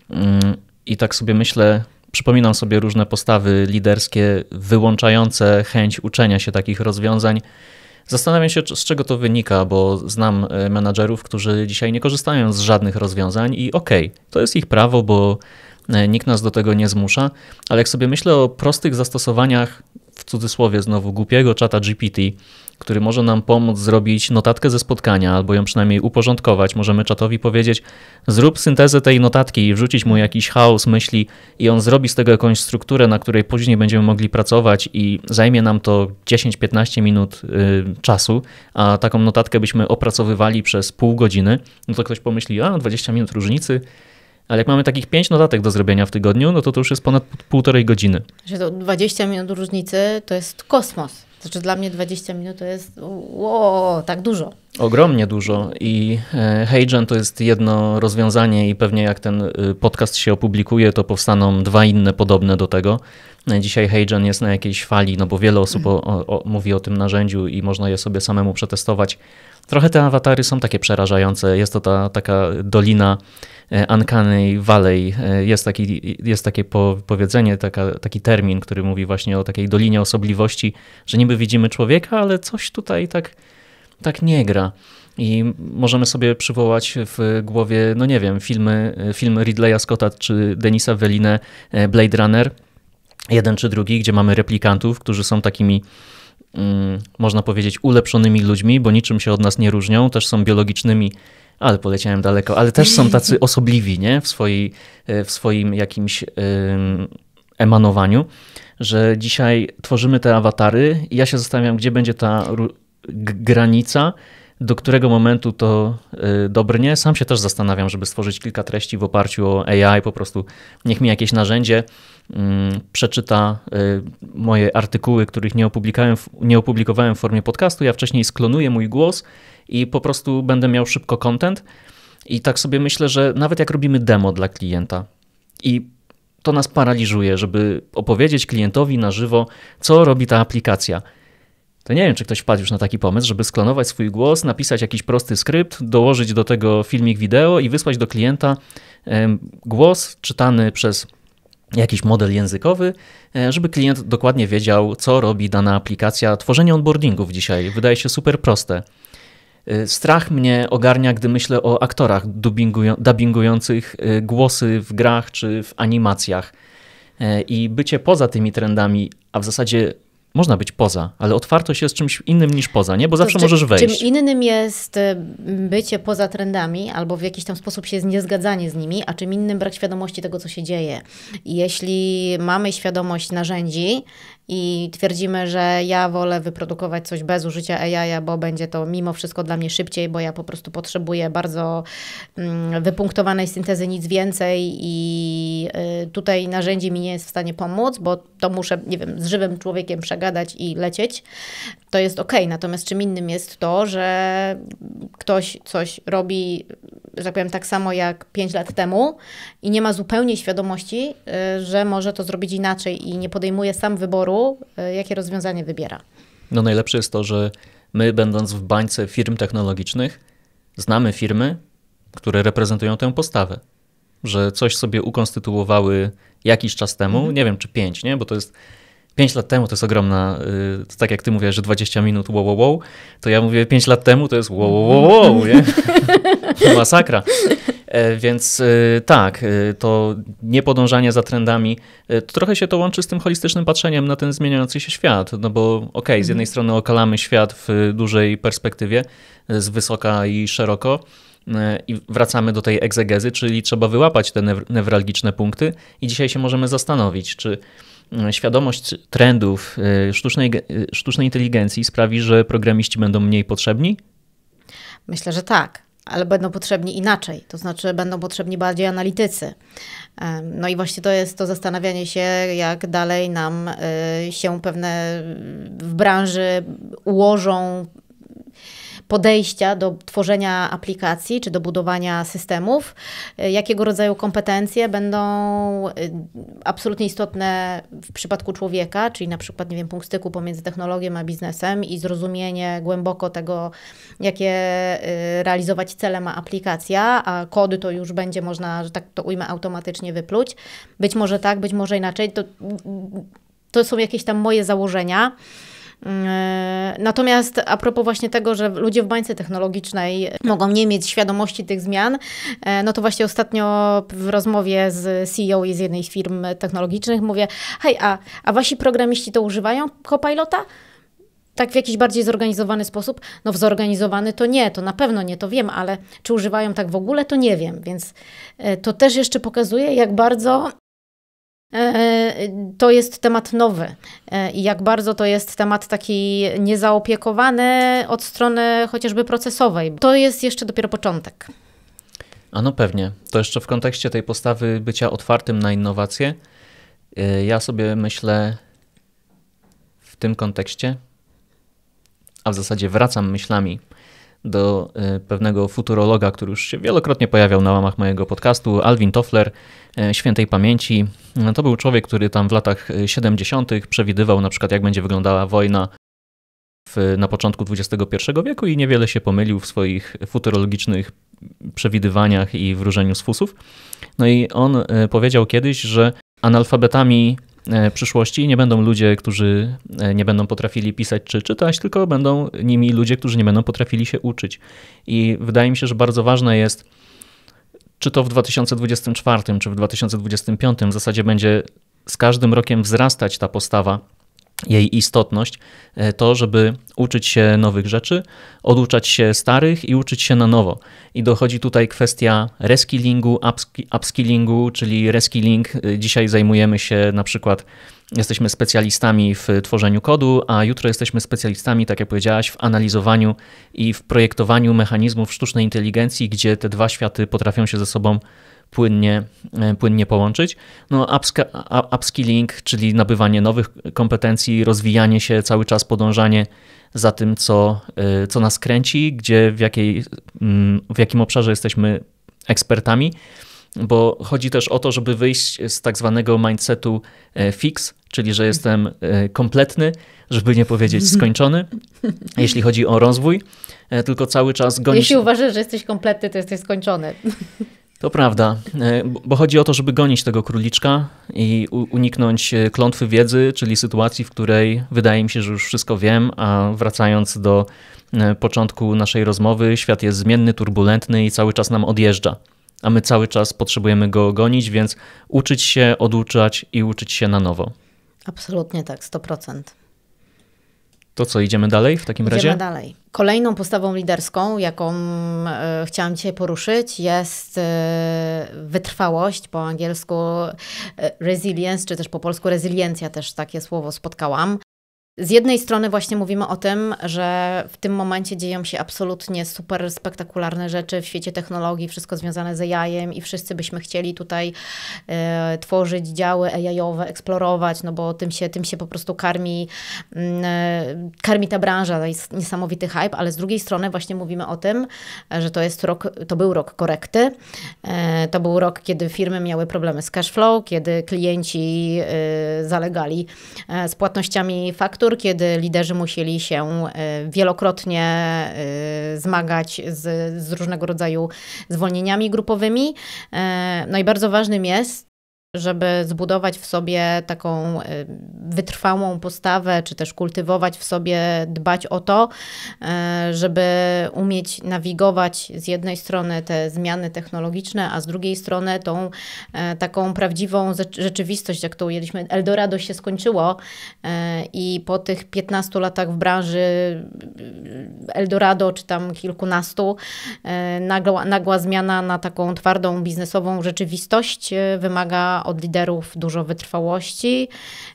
Mm, I tak sobie myślę, przypominam sobie różne postawy liderskie wyłączające chęć uczenia się takich rozwiązań. Zastanawiam się, z czego to wynika, bo znam e, menadżerów, którzy dzisiaj nie korzystają z żadnych rozwiązań i okej, okay, to jest ich prawo, bo e, nikt nas do tego nie zmusza, ale jak sobie myślę o prostych zastosowaniach, w cudzysłowie znowu, głupiego czata GPT, który może nam pomóc zrobić notatkę ze spotkania albo ją przynajmniej uporządkować. Możemy czatowi powiedzieć: zrób syntezę tej notatki i wrzucić mu jakiś chaos myśli, i on zrobi z tego jakąś strukturę, na której później będziemy mogli pracować i zajmie nam to 10-15 minut y, czasu, a taką notatkę byśmy opracowywali przez pół godziny. No to ktoś pomyśli: a 20 minut różnicy. Ale jak mamy takich pięć notatek do zrobienia w tygodniu, no to to już jest ponad półtorej godziny. Że to 20 minut różnicy to jest kosmos. Znaczy dla mnie 20 minut to jest wow, tak dużo. Ogromnie dużo i e, HeyGen to jest jedno rozwiązanie i pewnie jak ten y, podcast się opublikuje, to powstaną dwa inne podobne do tego. E, dzisiaj Heijen jest na jakiejś fali, no bo wiele osób mhm. o, o, mówi o tym narzędziu i można je sobie samemu przetestować. Trochę te awatary są takie przerażające. Jest to ta taka dolina e, Uncanny Valley. E, jest, taki, jest takie powiedzenie, taka, taki termin, który mówi właśnie o takiej dolinie osobliwości, że niby widzimy człowieka, ale coś tutaj tak, tak nie gra. I możemy sobie przywołać w głowie, no nie wiem, filmy, e, film Ridleya Scotta czy Denisa Veline, Blade Runner, jeden czy drugi, gdzie mamy replikantów, którzy są takimi Mm, można powiedzieć, ulepszonymi ludźmi, bo niczym się od nas nie różnią, też są biologicznymi, ale poleciałem daleko, ale też są tacy [laughs] osobliwi nie? W, swojej, e, w swoim jakimś emanowaniu, że dzisiaj tworzymy te awatary i ja się zastanawiam, gdzie będzie ta granica, do którego momentu to y, dobrnie. Sam się też zastanawiam, żeby stworzyć kilka treści w oparciu o AI, po prostu niech mi jakieś narzędzie Mm, przeczyta y, moje artykuły, których nie opublikowałem, nie opublikowałem w formie podcastu. Ja wcześniej sklonuję mój głos i po prostu będę miał szybko content. I tak sobie myślę, że nawet jak robimy demo dla klienta i to nas paraliżuje, żeby opowiedzieć klientowi na żywo, co robi ta aplikacja. To nie wiem, czy ktoś wpadł już na taki pomysł, żeby sklonować swój głos, napisać jakiś prosty skrypt, dołożyć do tego filmik wideo i wysłać do klienta głos czytany przez jakiś model językowy, e, żeby klient dokładnie wiedział, co robi dana aplikacja. Tworzenie onboardingów dzisiaj wydaje się super proste. E, strach mnie ogarnia, gdy myślę o aktorach dubingujących dubbingujących e, głosy w grach czy w animacjach. I bycie poza tymi trendami, a w zasadzie można być poza, ale otwartość jest czymś innym niż poza, nie? Bo to zawsze czy, możesz wejść. Czym innym jest y, bycie poza trendami albo w jakiś tam sposób się niezgadzanie z nimi, a czym innym brak świadomości tego, co się dzieje. Jeśli mamy świadomość narzędzi i twierdzimy, że ja wolę wyprodukować coś bez użycia AI, bo będzie to mimo wszystko dla mnie szybciej, bo ja po prostu potrzebuję bardzo mm, wypunktowanej syntezy, nic więcej i y, tutaj narzędzi mi nie jest w stanie pomóc, bo to muszę, nie wiem, z żywym człowiekiem przegadać i lecieć. To jest ok. Natomiast czym innym jest to, że ktoś coś robi, że tak powiem, tak samo jak 5 lat temu i nie ma zupełnie świadomości, y, że może to zrobić inaczej i nie podejmuje sam wyboru, E, jakie rozwiązanie wybiera. No najlepsze jest to, że my będąc w bańce firm technologicznych, znamy firmy, które reprezentują tę postawę, że coś sobie ukonstytuowały jakiś czas temu, mhm. nie wiem czy pięć, nie? bo to jest pięć lat temu to jest ogromna, y, tak jak ty mówisz, że 20 minut wow, wow, wow, to ja mówię pięć lat temu to jest wow, wow, wow, wow nie? [laughs] masakra. E, więc e, tak, e, to niepodążanie za trendami, trochę się to łączy z tym holistycznym patrzeniem na ten zmieniający się świat. No bo okej, okay, z jednej mhm. strony okalamy świat w dużej perspektywie, z wysoka i szeroko, i wracamy do tej egzegezy, czyli trzeba wyłapać te newralgiczne punkty, i dzisiaj się możemy zastanowić, czy świadomość trendów sztucznej, sztucznej inteligencji sprawi, że programiści będą mniej potrzebni? Myślę, że tak ale będą potrzebni inaczej, to znaczy będą potrzebni bardziej analitycy. No i właśnie to jest to zastanawianie się, jak dalej nam y, się pewne w branży ułożą podejścia do tworzenia aplikacji czy do budowania systemów, e, jakiego rodzaju kompetencje będą e, absolutnie istotne w przypadku człowieka, czyli na przykład, nie wiem, punkt styku pomiędzy technologią a biznesem i zrozumienie głęboko tego, jakie e, realizować cele ma aplikacja, a kody to już będzie można, że tak to ujmę, automatycznie wypluć. Być może tak, być może inaczej. To, to są jakieś tam moje założenia. E, natomiast a propos właśnie tego, że ludzie w bańce technologicznej mogą nie mieć świadomości tych zmian, e, no to właśnie ostatnio w rozmowie z CEO i z jednej z firm technologicznych mówię, hej, a, a wasi programiści to używają Copilota? tak w jakiś bardziej zorganizowany sposób? No w zorganizowany to nie, to na pewno nie, to wiem, ale czy używają tak w ogóle, to nie wiem, więc e, to też jeszcze pokazuje, jak bardzo E, e, to jest temat nowy e, i jak bardzo to jest temat taki niezaopiekowany od strony chociażby procesowej. To jest jeszcze dopiero początek. A no pewnie. To jeszcze w kontekście tej postawy bycia otwartym na innowacje. Ja sobie myślę w tym kontekście, a w zasadzie wracam myślami do e, pewnego futurologa, który już się wielokrotnie pojawiał na łamach mojego podcastu, Alvin Toffler, e, świętej pamięci. E, to był człowiek, który tam w latach 70. przewidywał na przykład, jak będzie wyglądała wojna w, na początku XXI wieku i niewiele się pomylił w swoich futurologicznych przewidywaniach i wróżeniu z fusów. No i on powiedział kiedyś, że analfabetami E, przyszłości nie będą ludzie, którzy e, nie będą potrafili pisać czy czytać, tylko będą nimi ludzie, którzy nie będą potrafili się uczyć. I wydaje mi się, że bardzo ważne jest, czy to w 2024 czy w 2025 w zasadzie będzie z każdym rokiem wzrastać ta postawa jej istotność, e, to, żeby uczyć się nowych rzeczy, oduczać się starych i uczyć się na nowo. I dochodzi tutaj kwestia reskillingu, upskillingu, czyli reskilling. Y, dzisiaj zajmujemy się na przykład, jesteśmy specjalistami w tworzeniu kodu, a jutro jesteśmy specjalistami, tak jak powiedziałaś, w analizowaniu i w projektowaniu mechanizmów sztucznej inteligencji, gdzie te dwa światy potrafią się ze sobą płynnie, e, płynnie połączyć. No, upskilling, czyli nabywanie nowych kompetencji, rozwijanie się, cały czas podążanie za tym, co, e, co nas kręci, gdzie, w, jakiej, mm, w jakim obszarze jesteśmy ekspertami, bo chodzi też o to, żeby wyjść z tak zwanego mindsetu e, fix, czyli że jestem kompletny, żeby nie powiedzieć [laughs] skończony, jeśli chodzi o rozwój, tylko cały czas gonić. Jeśli uważasz, że jesteś kompletny, to jesteś skończony. [laughs] To prawda, e, bo chodzi o to, żeby gonić tego króliczka i uniknąć e, klątwy wiedzy, czyli sytuacji, w której wydaje mi się, że już wszystko wiem, a wracając do e, początku naszej rozmowy, świat jest zmienny, turbulentny i cały czas nam odjeżdża, a my cały czas potrzebujemy go gonić, więc uczyć się, oduczać i uczyć się na nowo. Absolutnie tak, 100%. To co, idziemy dalej w takim idziemy razie? Idziemy dalej. Kolejną postawą liderską, jaką e, chciałam dzisiaj poruszyć, jest e, wytrwałość, po angielsku e, resilience, czy też po polsku rezyliencja też takie słowo spotkałam. Z jednej strony właśnie mówimy o tym, że w tym momencie dzieją się absolutnie super spektakularne rzeczy w świecie technologii, wszystko związane z ai i wszyscy byśmy chcieli tutaj e, tworzyć działy AI-owe, eksplorować, no bo tym się, tym się po prostu karmi, mm, e, karmi ta branża, to jest niesamowity hype, ale z drugiej strony właśnie mówimy o tym, że to jest rok, to był rok korekty, e, to był rok, kiedy firmy miały problemy z cash flow, kiedy klienci zalegali z płatnościami faktur, dyktatur, kiedy liderzy musieli się e, wielokrotnie e, zmagać z, z różnego rodzaju zwolnieniami grupowymi. E, no i bardzo ważnym jest żeby zbudować w sobie taką y, wytrwałą postawę, czy też kultywować w sobie, dbać o to, y, żeby umieć nawigować z jednej strony te zmiany technologiczne, a z drugiej strony tą y, taką prawdziwą rzeczywistość, jak to ujęliśmy. Eldorado się skończyło i po tych 15 latach w branży Eldorado, czy tam kilkunastu, nagła, nagła zmiana na taką twardą biznesową rzeczywistość wymaga od liderów dużo wytrwałości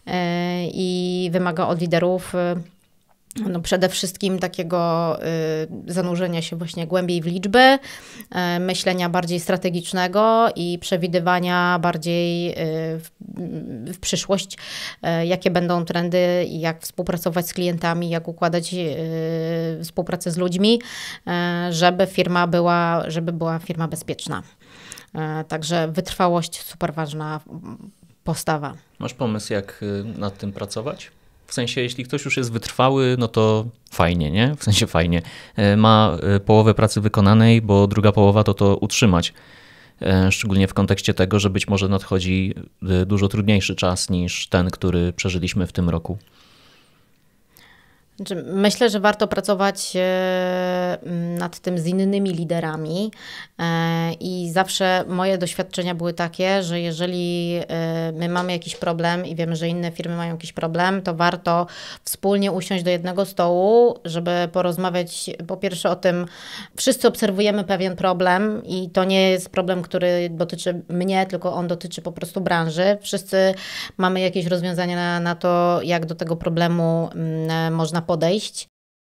e, i wymaga od liderów e, no przede wszystkim takiego e, zanurzenia się właśnie głębiej w liczby, myślenia bardziej strategicznego i przewidywania bardziej w, w, przyszłość, jakie będą trendy jak współpracować z klientami, jak układać współpracę z ludźmi, żeby firma była, żeby była firma bezpieczna. E, także wytrwałość super ważna postawa. Masz pomysł, jak y, nad tym pracować? W sensie, jeśli ktoś już jest wytrwały, no to fajnie, nie? W sensie fajnie. E, ma y, połowę pracy wykonanej, bo druga połowa to to utrzymać. E, szczególnie w kontekście tego, że być może nadchodzi y, dużo trudniejszy czas niż ten, który przeżyliśmy w tym roku. Znaczy, myślę, że warto pracować e, nad tym z innymi liderami e, i zawsze moje doświadczenia były takie, że jeżeli e, my mamy jakiś problem i wiemy, że inne firmy mają jakiś problem, to warto wspólnie usiąść do jednego stołu, żeby porozmawiać po pierwsze o tym, wszyscy obserwujemy pewien problem i to nie jest problem, który dotyczy mnie, tylko on dotyczy po prostu branży. Wszyscy mamy jakieś rozwiązania na, na to, jak do tego problemu można podejść,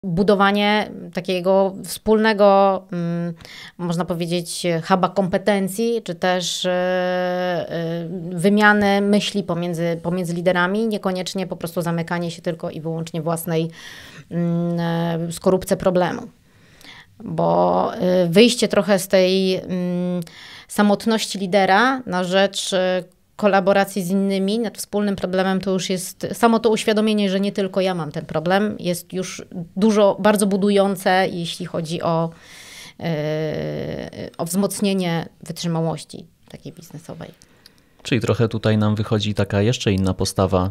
budowanie takiego wspólnego, mm, można powiedzieć, huba kompetencji, czy też e, e, wymiany myśli pomiędzy, pomiędzy liderami, niekoniecznie po prostu zamykanie się tylko i wyłącznie własnej mm, e, skorupce problemu. Bo wyjście trochę z tej mm, samotności lidera na rzecz kolaboracji z innymi nad znaczy wspólnym problemem, to już jest samo to uświadomienie, że nie tylko ja mam ten problem, jest już dużo, bardzo budujące, jeśli chodzi o, yy, o wzmocnienie wytrzymałości takiej biznesowej. Czyli trochę tutaj nam wychodzi taka jeszcze inna postawa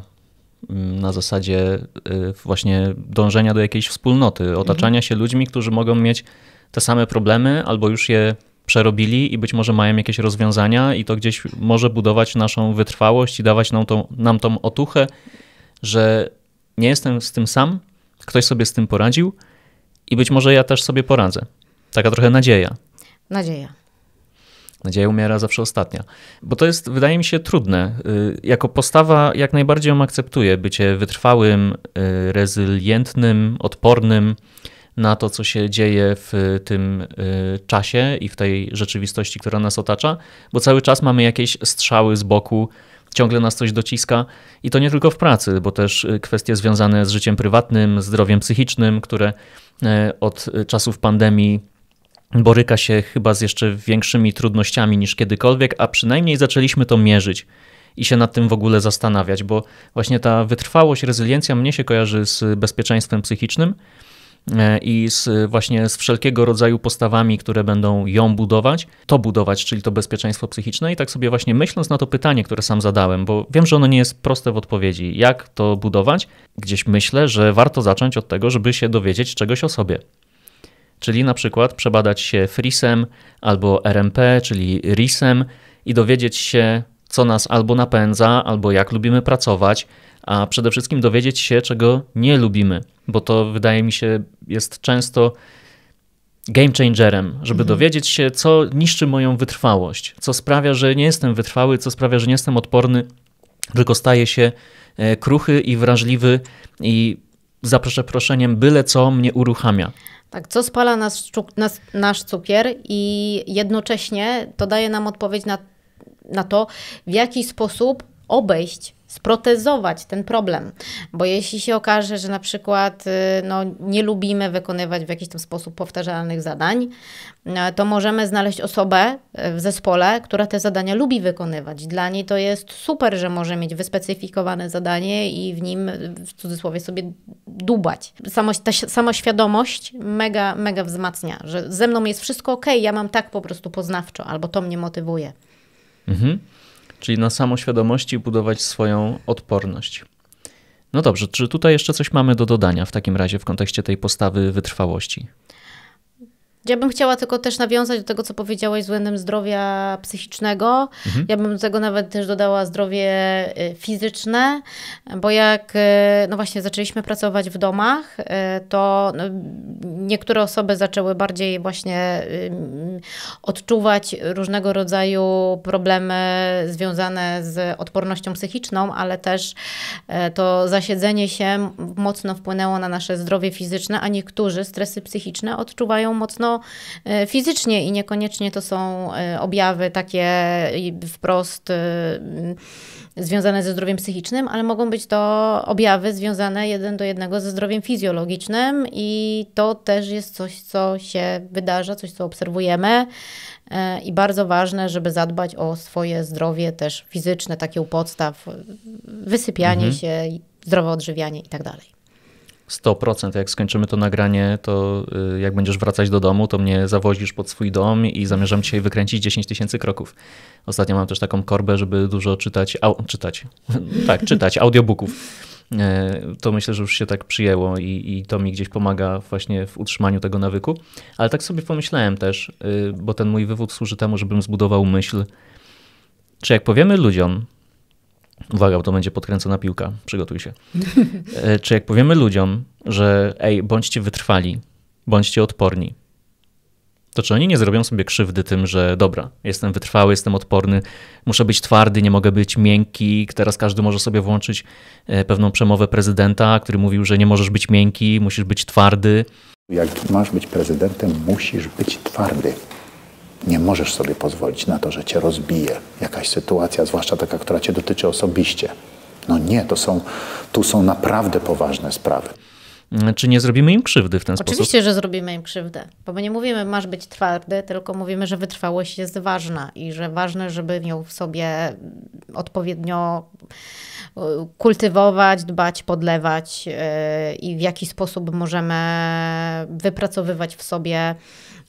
mm, na zasadzie y, właśnie dążenia do jakiejś wspólnoty, otaczania mhm. się ludźmi, którzy mogą mieć te same problemy albo już je przerobili i być może mają jakieś rozwiązania i to gdzieś może budować naszą wytrwałość i dawać nam tą, nam tą otuchę, że nie jestem z tym sam, ktoś sobie z tym poradził i być może ja też sobie poradzę. Taka trochę nadzieja. Nadzieja. Nadzieja umiera zawsze ostatnia. Bo to jest, wydaje mi się, trudne. Y, jako postawa jak najbardziej ją akceptuję. Bycie wytrwałym, y, rezylientnym, odpornym, na to, co się dzieje w y, tym y, czasie i w tej rzeczywistości, która nas otacza, bo cały czas mamy jakieś strzały z boku, ciągle nas coś dociska i to nie tylko w pracy, bo też y, kwestie związane z życiem prywatnym, zdrowiem psychicznym, które od czasów pandemii boryka się chyba z jeszcze większymi trudnościami niż kiedykolwiek, a przynajmniej zaczęliśmy to mierzyć i się nad tym w ogóle zastanawiać, bo właśnie ta wytrwałość, rezyliencja mnie się kojarzy z bezpieczeństwem psychicznym E, i z, właśnie z wszelkiego rodzaju postawami, które będą ją budować, to budować, czyli to bezpieczeństwo psychiczne. I tak sobie właśnie myśląc na to pytanie, które sam zadałem, bo wiem, że ono nie jest proste w odpowiedzi, jak to budować, gdzieś myślę, że warto zacząć od tego, żeby się dowiedzieć czegoś o sobie czyli na przykład przebadać się FRISem albo RMP, czyli RISem i dowiedzieć się, co nas albo napędza, albo jak lubimy pracować, a przede wszystkim dowiedzieć się, czego nie lubimy, bo to wydaje mi się jest często game changerem, żeby mhm. dowiedzieć się, co niszczy moją wytrwałość, co sprawia, że nie jestem wytrwały, co sprawia, że nie jestem odporny, tylko staję się e, kruchy i wrażliwy i za przeproszeniem byle co mnie uruchamia. Tak, co spala nas, nas, nasz cukier i jednocześnie to daje nam odpowiedź na, na to, w jaki sposób obejść sprotezować ten problem. Bo jeśli się okaże, że na przykład y, no, nie lubimy wykonywać w jakiś tam sposób powtarzalnych zadań, y, to możemy znaleźć osobę y, w zespole, która te zadania lubi wykonywać. Dla niej to jest super, że może mieć wyspecyfikowane zadanie i w nim w cudzysłowie sobie dubać. Samo, ta samoświadomość mega, mega wzmacnia, że ze mną jest wszystko ok, ja mam tak po prostu poznawczo, albo to mnie motywuje. Mhm czyli na samoświadomości budować swoją odporność. No dobrze, czy tutaj jeszcze coś mamy do dodania w takim razie w kontekście tej postawy wytrwałości? Ja bym chciała tylko też nawiązać do tego, co powiedziałaś względem zdrowia psychicznego. Mhm. Ja bym do tego nawet też dodała zdrowie y, fizyczne, bo jak y, no właśnie zaczęliśmy pracować w domach, y, to no, niektóre osoby zaczęły bardziej właśnie odczuwać różnego rodzaju problemy związane z odpornością psychiczną, ale też to zasiedzenie się mocno wpłynęło na nasze zdrowie fizyczne, a niektórzy stresy psychiczne odczuwają mocno E, fizycznie i niekoniecznie to są e, objawy takie wprost e, związane ze zdrowiem psychicznym, ale mogą być to objawy związane jeden do jednego ze zdrowiem fizjologicznym i to też jest coś, co się wydarza, coś, co obserwujemy i bardzo ważne, żeby zadbać o swoje zdrowie też fizyczne, takie u podstaw, wysypianie mhm. się, zdrowe odżywianie itd. Tak 100%. Jak skończymy to nagranie, to y, jak będziesz wracać do domu, to mnie zawozisz pod swój dom i zamierzam dzisiaj wykręcić 10 tysięcy kroków. Ostatnio mam też taką korbę, żeby dużo czytać, au, czytać, [laughs] tak, czytać audiobooków. E, to myślę, że już się tak przyjęło i, i to mi gdzieś pomaga właśnie w utrzymaniu tego nawyku. Ale tak sobie pomyślałem też, y, bo ten mój wywód służy temu, żebym zbudował myśl, czy jak powiemy ludziom, Uwaga, bo to będzie podkręcona piłka, przygotuj się. E, czy jak powiemy ludziom, że ej, bądźcie wytrwali, bądźcie odporni, to czy oni nie zrobią sobie krzywdy tym, że dobra, jestem wytrwały, jestem odporny, muszę być twardy, nie mogę być miękki. Teraz każdy może sobie włączyć e, pewną przemowę prezydenta, który mówił, że nie możesz być miękki, musisz być twardy. Jak masz być prezydentem, musisz być twardy nie możesz sobie pozwolić na to, że cię rozbije jakaś sytuacja, zwłaszcza taka, która cię dotyczy osobiście. No nie, to są, tu są naprawdę poważne sprawy. Czy nie zrobimy im krzywdy w ten Oczywiście, sposób? Oczywiście, że zrobimy im krzywdę, bo my nie mówimy, masz być twardy, tylko mówimy, że wytrwałość jest ważna i że ważne, żeby ją w sobie odpowiednio y, kultywować, dbać, podlewać y, i w jaki sposób możemy wypracowywać w sobie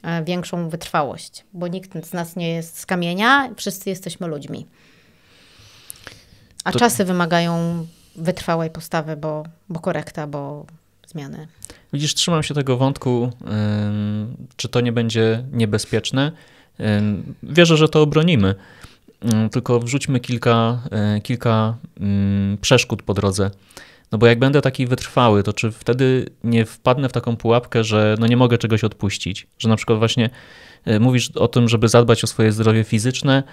E, większą wytrwałość, bo nikt z nas nie jest z kamienia, wszyscy jesteśmy ludźmi. A to... czasy wymagają wytrwałej postawy, bo, bo korekta, bo zmiany. Widzisz, trzymam się tego wątku, czy to nie będzie niebezpieczne. Wierzę, że to obronimy, tylko wrzućmy kilka, e, kilka mm, przeszkód po drodze. No bo jak będę taki wytrwały, to czy wtedy nie wpadnę w taką pułapkę, że no nie mogę czegoś odpuścić? Że na przykład właśnie e, mówisz o tym, żeby zadbać o swoje zdrowie fizyczne,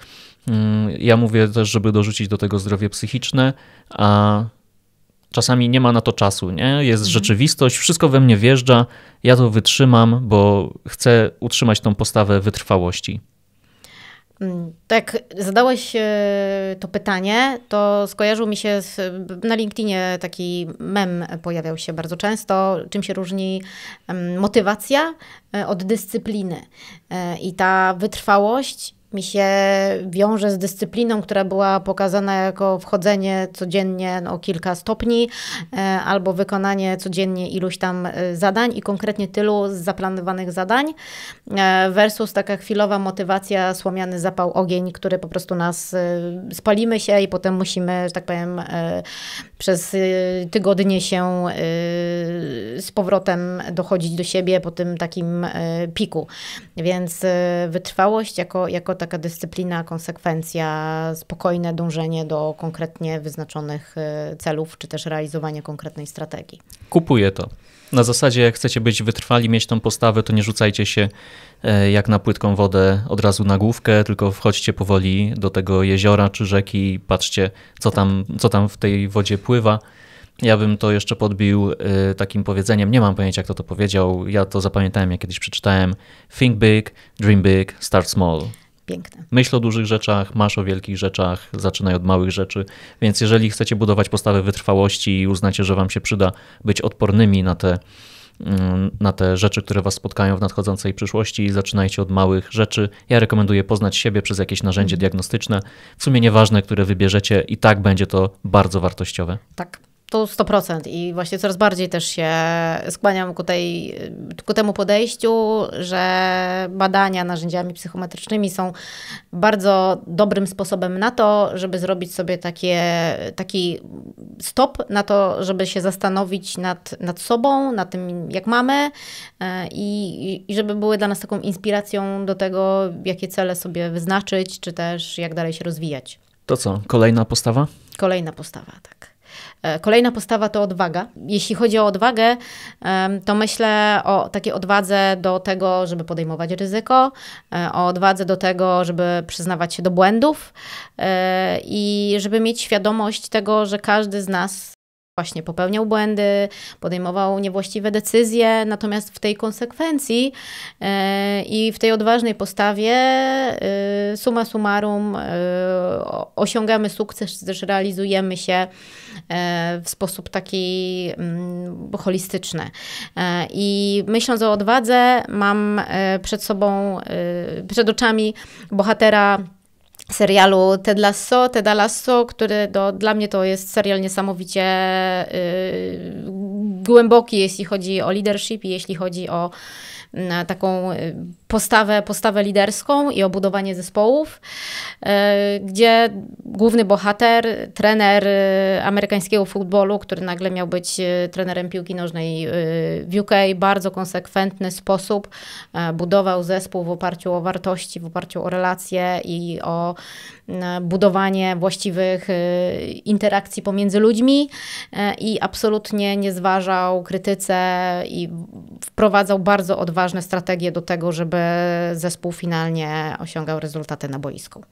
mm, ja mówię też, żeby dorzucić do tego zdrowie psychiczne, a czasami nie ma na to czasu, nie? Jest mhm. rzeczywistość, wszystko we mnie wjeżdża, ja to wytrzymam, bo chcę utrzymać tą postawę wytrwałości. Mm, tak, zadałeś e, to pytanie, to skojarzył mi się z, na LinkedInie taki mem pojawiał się bardzo często, czym się różni mm, motywacja e, od dyscypliny. E, I ta wytrwałość mi się wiąże z dyscypliną, która była pokazana jako wchodzenie codziennie o no, kilka stopni e, albo wykonanie codziennie iluś tam e, zadań i konkretnie tylu z zaplanowanych zadań e, versus taka chwilowa motywacja, słomiany zapał, ogień, który po prostu nas spalimy się i potem musimy, że tak powiem, przez tygodnie się z powrotem dochodzić do siebie po tym takim piku. Więc wytrwałość jako, jako taka dyscyplina, konsekwencja, spokojne dążenie do konkretnie wyznaczonych y, celów, czy też realizowanie konkretnej strategii. Kupuję to. Na zasadzie, jak chcecie być wytrwali, mieć tą postawę, to nie rzucajcie się e, jak na płytką wodę od razu na główkę, tylko wchodźcie powoli do tego jeziora czy rzeki i patrzcie, co tam, co tam w tej wodzie pływa. Ja bym to jeszcze podbił e, takim powiedzeniem, nie mam pojęcia kto to powiedział, ja to zapamiętałem, jak kiedyś przeczytałem. Think big, dream big, start small piękne. Myśl o dużych rzeczach, masz o wielkich rzeczach, zaczynaj od małych rzeczy. Więc jeżeli chcecie budować postawę wytrwałości i uznacie, że Wam się przyda być odpornymi na te, mm, na te rzeczy, które Was spotkają w nadchodzącej przyszłości, zaczynajcie od małych rzeczy. Ja rekomenduję poznać siebie przez jakieś narzędzie mhm. diagnostyczne. W sumie nieważne, które wybierzecie, i tak będzie to bardzo wartościowe. Tak. To 100% i właśnie coraz bardziej też się skłaniam ku, tej, ku temu podejściu, że badania narzędziami psychometrycznymi są bardzo dobrym sposobem na to, żeby zrobić sobie takie, taki stop na to, żeby się zastanowić nad, nad sobą, nad tym, jak mamy e, i, i żeby były dla nas taką inspiracją do tego, jakie cele sobie wyznaczyć, czy też jak dalej się rozwijać. To co, kolejna postawa? Kolejna postawa, tak. E, kolejna postawa to odwaga. Jeśli chodzi o odwagę, to myślę o takiej odwadze do tego, żeby podejmować ryzyko, e, o odwadze do tego, żeby przyznawać się do błędów e, i żeby mieć świadomość tego, że każdy z nas właśnie popełniał błędy, podejmował niewłaściwe decyzje, natomiast w tej konsekwencji e, i w tej odważnej postawie e, suma summarum e, osiągamy sukces, też realizujemy się w sposób taki mm, holistyczny. I myśląc o odwadze, mam przed sobą, przed oczami bohatera serialu Ted Lasso, Teda Lasso, który do, dla mnie to jest serial niesamowicie y, głęboki, jeśli chodzi o leadership i jeśli chodzi o na, mm, taką y, postawę, postawę liderską i o budowanie zespołów, e, gdzie główny bohater, trener e, amerykańskiego futbolu, który nagle miał być e, trenerem piłki nożnej w UK, bardzo konsekwentny sposób budował zespół w oparciu o wartości, w oparciu o relacje i o budowanie właściwych interakcji pomiędzy ludźmi i absolutnie nie zważał krytyce i wprowadzał bardzo odważne strategie do tego, żeby zespół finalnie osiągał rezultaty na boisku.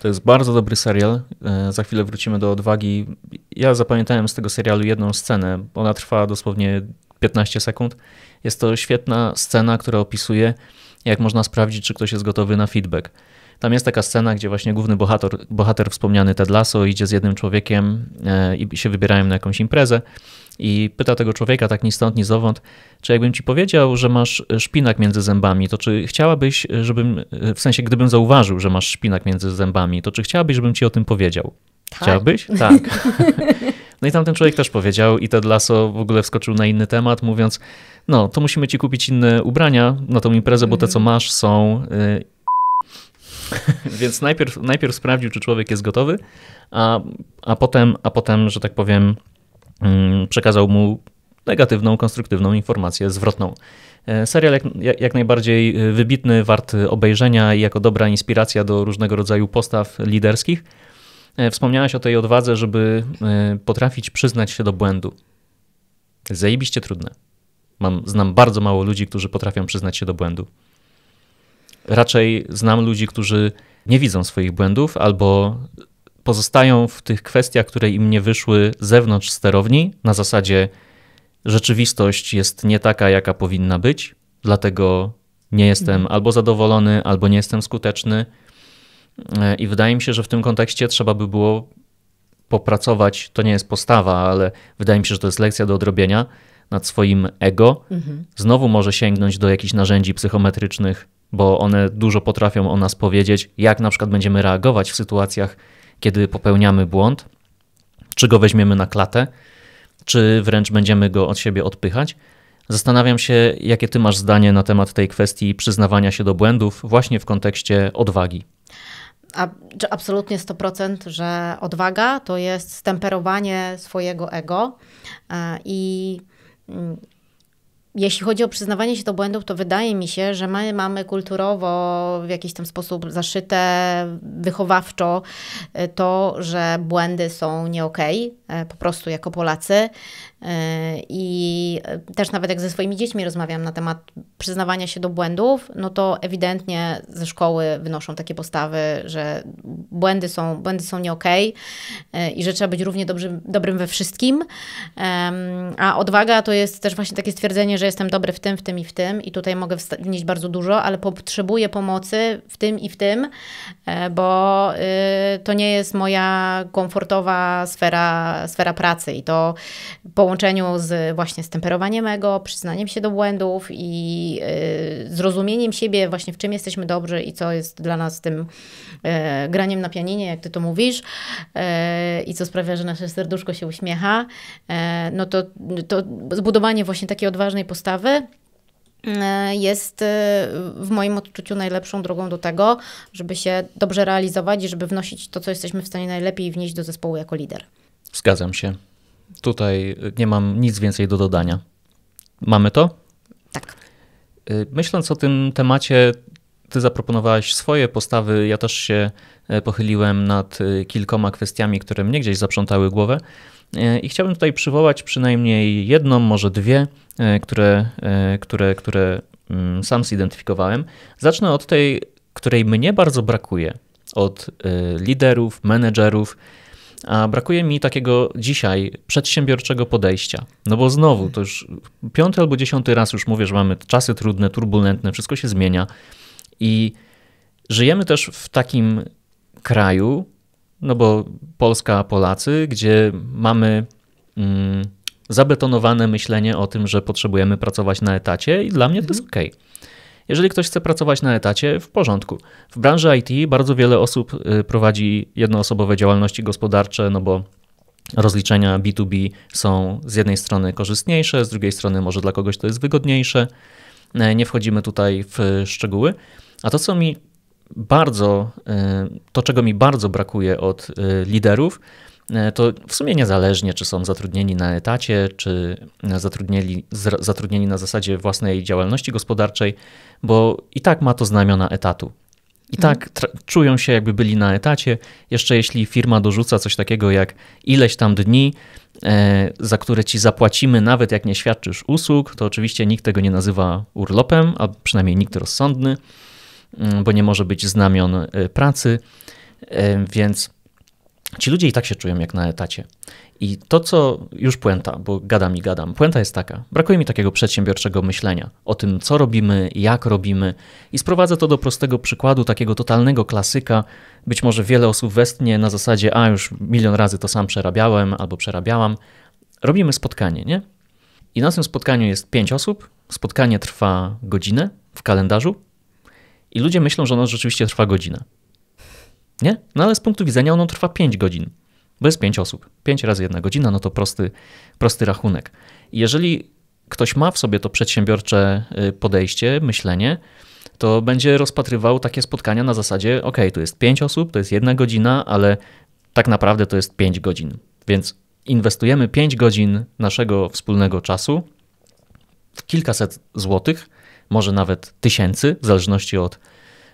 To jest bardzo dobry serial. E, za chwilę wrócimy do odwagi. Ja zapamiętałem z tego serialu jedną scenę. Ona trwa dosłownie 15 sekund. Jest to świetna scena, która opisuje, jak można sprawdzić, czy ktoś jest gotowy na feedback. Tam jest taka scena, gdzie właśnie główny bohater, bohater wspomniany Ted Lasso idzie z jednym człowiekiem e, i się wybierają na jakąś imprezę i pyta tego człowieka tak ni stąd, ni zowąd, czy jakbym ci powiedział, że masz e, szpinak między zębami, to czy chciałabyś, e, żebym, e, w sensie gdybym zauważył, że masz szpinak między zębami, to czy chciałabyś, żebym ci o tym powiedział? Tak. Chciałbyś? Tak. [laughs] No i tamten człowiek też powiedział i Ted Lasso w ogóle wskoczył na inny temat, mówiąc, no to musimy ci kupić inne ubrania na tą imprezę, bo te co mhm. masz są... [laughs] Więc najpierw, najpierw sprawdził, czy człowiek jest gotowy, a, a, potem, a potem, że tak powiem, Mm, przekazał mu negatywną, konstruktywną informację zwrotną. E, serial jak, jak, najbardziej e, wybitny, wart obejrzenia i jako dobra inspiracja do różnego rodzaju postaw liderskich. E, wspomniałaś o tej odwadze, żeby potrafić przyznać się do błędu. Zajebiście trudne. Mam, znam bardzo mało ludzi, którzy potrafią przyznać się do błędu. Raczej znam ludzi, którzy nie widzą swoich błędów albo pozostają w tych kwestiach, które im nie wyszły zewnątrz sterowni, na zasadzie rzeczywistość jest nie taka, jaka powinna być, dlatego nie jestem mhm. albo zadowolony, albo nie jestem skuteczny. E, I wydaje mi się, że w tym kontekście trzeba by było popracować. To nie jest postawa, ale wydaje mi się, że to jest lekcja do odrobienia nad swoim ego. Mhm. Znowu może sięgnąć do jakichś narzędzi psychometrycznych, bo one dużo potrafią o nas powiedzieć, jak na przykład będziemy reagować w sytuacjach, kiedy popełniamy błąd, czy go weźmiemy na klatę, czy wręcz będziemy go od siebie odpychać. Zastanawiam się, jakie ty masz zdanie na temat tej kwestii przyznawania się do błędów, właśnie w kontekście odwagi. A, absolutnie 100%, że odwaga to jest stemperowanie swojego ego e, i mm, jeśli chodzi o przyznawanie się do błędów, to wydaje mi się, że my mamy kulturowo w jakiś tam sposób zaszyte wychowawczo y, to, że błędy są nie okay, po prostu jako Polacy. E, I e, też nawet jak ze swoimi dziećmi rozmawiam na temat przyznawania się do błędów, no to ewidentnie ze szkoły wynoszą takie postawy, że błędy są, błędy są nie okay e, i że trzeba być równie dobrym, dobrym we wszystkim. A odwaga to jest też właśnie takie stwierdzenie, że jestem dobry w tym, w tym i w tym i tutaj mogę wnieść bardzo dużo, ale potrzebuję pomocy w tym i w tym, bo y, to nie jest moja komfortowa sfera, sfera pracy i to połączenie połączeniu z właśnie stemperowaniem ego, przyznaniem się do błędów i y, zrozumieniem siebie właśnie w czym jesteśmy dobrzy i co jest dla nas tym e, graniem na pianinie, jak ty to mówisz e, i co sprawia, że nasze serduszko się uśmiecha, e, no to, to zbudowanie właśnie takiej odważnej postawy jest w moim odczuciu najlepszą drogą do tego, żeby się dobrze realizować i żeby wnosić to, co jesteśmy w stanie najlepiej wnieść do zespołu jako lider. Zgadzam się. Tutaj nie mam nic więcej do dodania. Mamy to? Tak. Y, myśląc o tym temacie, ty zaproponowałaś swoje postawy. Ja też się e, pochyliłem nad e, kilkoma kwestiami, które mnie gdzieś zaprzątały głowę. E, I chciałbym tutaj przywołać przynajmniej jedną, może dwie, które, które, które mm, sam zidentyfikowałem. Zacznę od tej, której mnie bardzo brakuje. Od liderów, menedżerów, a brakuje mi takiego dzisiaj przedsiębiorczego podejścia. No bo znowu, to już piąty albo dziesiąty raz już mówię, że mamy czasy trudne, turbulentne, wszystko się zmienia i żyjemy też w takim kraju, no bo Polska, Polacy, gdzie mamy mm, zabetonowane myślenie o tym, że potrzebujemy pracować na etacie i dla mnie to jest mhm. okej. Okay. Jeżeli ktoś chce pracować na etacie, w porządku. W branży IT bardzo wiele osób y, prowadzi jednoosobowe działalności gospodarcze, no bo rozliczenia B2B są z jednej strony korzystniejsze, z drugiej strony może dla kogoś to jest wygodniejsze. E, nie wchodzimy tutaj w szczegóły. A to, co mi bardzo, y, to czego mi bardzo brakuje od y, liderów, E, to w sumie niezależnie, czy są zatrudnieni na etacie, czy zatrudnieni, zatrudnieni na zasadzie własnej działalności gospodarczej, bo i tak ma to znamiona etatu. I mhm. tak czują się, jakby byli na etacie. Jeszcze jeśli firma dorzuca coś takiego jak ileś tam dni, e, za które ci zapłacimy, nawet jak nie świadczysz usług, to oczywiście nikt tego nie nazywa urlopem, a przynajmniej nikt rozsądny, mm, bo nie może być znamion e, pracy. E, więc Ci ludzie i tak się czują jak na etacie. I to, co już puenta, bo gadam i gadam, puenta jest taka: brakuje mi takiego przedsiębiorczego myślenia o tym, co robimy, jak robimy, i sprowadzę to do prostego przykładu, takiego totalnego klasyka. Być może wiele osób westnie na zasadzie: A już milion razy to sam przerabiałem albo przerabiałam. Robimy spotkanie, nie? I na tym spotkaniu jest pięć osób. Spotkanie trwa godzinę w kalendarzu, i ludzie myślą, że ono rzeczywiście trwa godzinę. Nie? No ale z punktu widzenia ono trwa 5 godzin. Bo jest 5 osób. 5 razy 1 godzina, no to prosty, prosty rachunek. jeżeli ktoś ma w sobie to przedsiębiorcze y, podejście, myślenie, to będzie rozpatrywał takie spotkania na zasadzie: OK, tu jest 5 osób, to jest 1 godzina, ale tak naprawdę to jest 5 godzin. Więc inwestujemy 5 godzin naszego wspólnego czasu w kilkaset złotych, może nawet tysięcy, w zależności od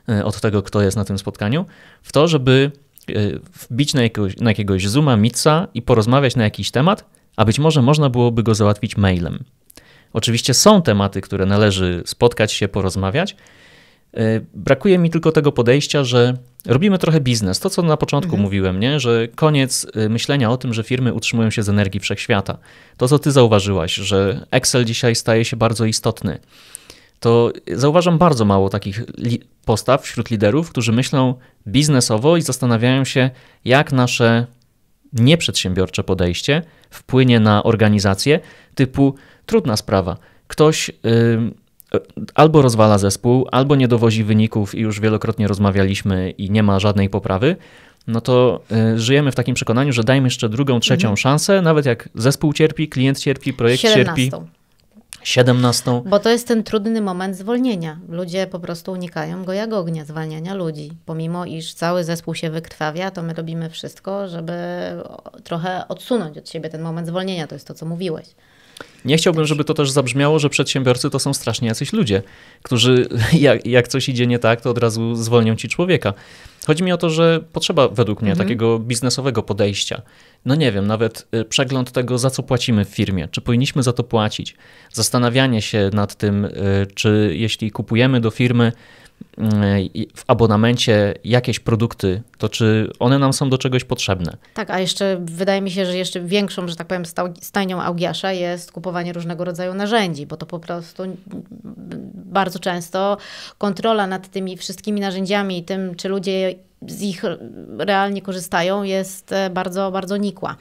E, od tego, kto jest na tym spotkaniu, w to, żeby e, wbić na jakiegoś, na jakiegoś Zooma, i porozmawiać na jakiś temat, a być może można byłoby go załatwić mailem. Oczywiście są tematy, które należy spotkać się, porozmawiać. E, brakuje mi tylko tego podejścia, że robimy trochę biznes. To, co na początku mhm. mówiłem, nie? że koniec myślenia o tym, że firmy utrzymują się z energii wszechświata. To, co ty zauważyłaś, że Excel dzisiaj staje się bardzo istotny to zauważam bardzo mało takich postaw wśród liderów, którzy myślą biznesowo i zastanawiają się, jak nasze nieprzedsiębiorcze podejście wpłynie na organizację typu trudna sprawa. Ktoś yy, albo rozwala zespół, albo nie dowozi wyników i już wielokrotnie rozmawialiśmy i nie ma żadnej poprawy, no to y, żyjemy w takim przekonaniu, że dajmy jeszcze drugą, trzecią mhm. szansę, nawet jak zespół cierpi, klient cierpi, projekt 17. cierpi. 17. Bo to jest ten trudny moment zwolnienia. Ludzie po prostu unikają go jak ognia, zwalniania ludzi. Pomimo, iż cały zespół się wykrwawia, to my robimy wszystko, żeby trochę odsunąć od siebie ten moment zwolnienia. To jest to, co mówiłeś. Nie chciałbym, żeby to też zabrzmiało, że przedsiębiorcy to są strasznie jacyś ludzie, którzy [laughs] jak, jak coś idzie nie tak, to od razu zwolnią ci człowieka. Chodzi mi o to, że potrzeba według mnie mhm. takiego biznesowego podejścia. No nie wiem, nawet y, przegląd tego, za co płacimy w firmie, czy powinniśmy za to płacić. Zastanawianie się nad tym, y, czy jeśli kupujemy do firmy E, w abonamencie jakieś produkty, to czy one nam są do czegoś potrzebne? Tak, a jeszcze wydaje mi się, że jeszcze większą, że tak powiem, stajnią augiasza jest kupowanie różnego rodzaju narzędzi, bo to po prostu bardzo często kontrola nad tymi wszystkimi narzędziami i tym, czy ludzie z ich realnie korzystają, jest e, bardzo, bardzo nikła. E,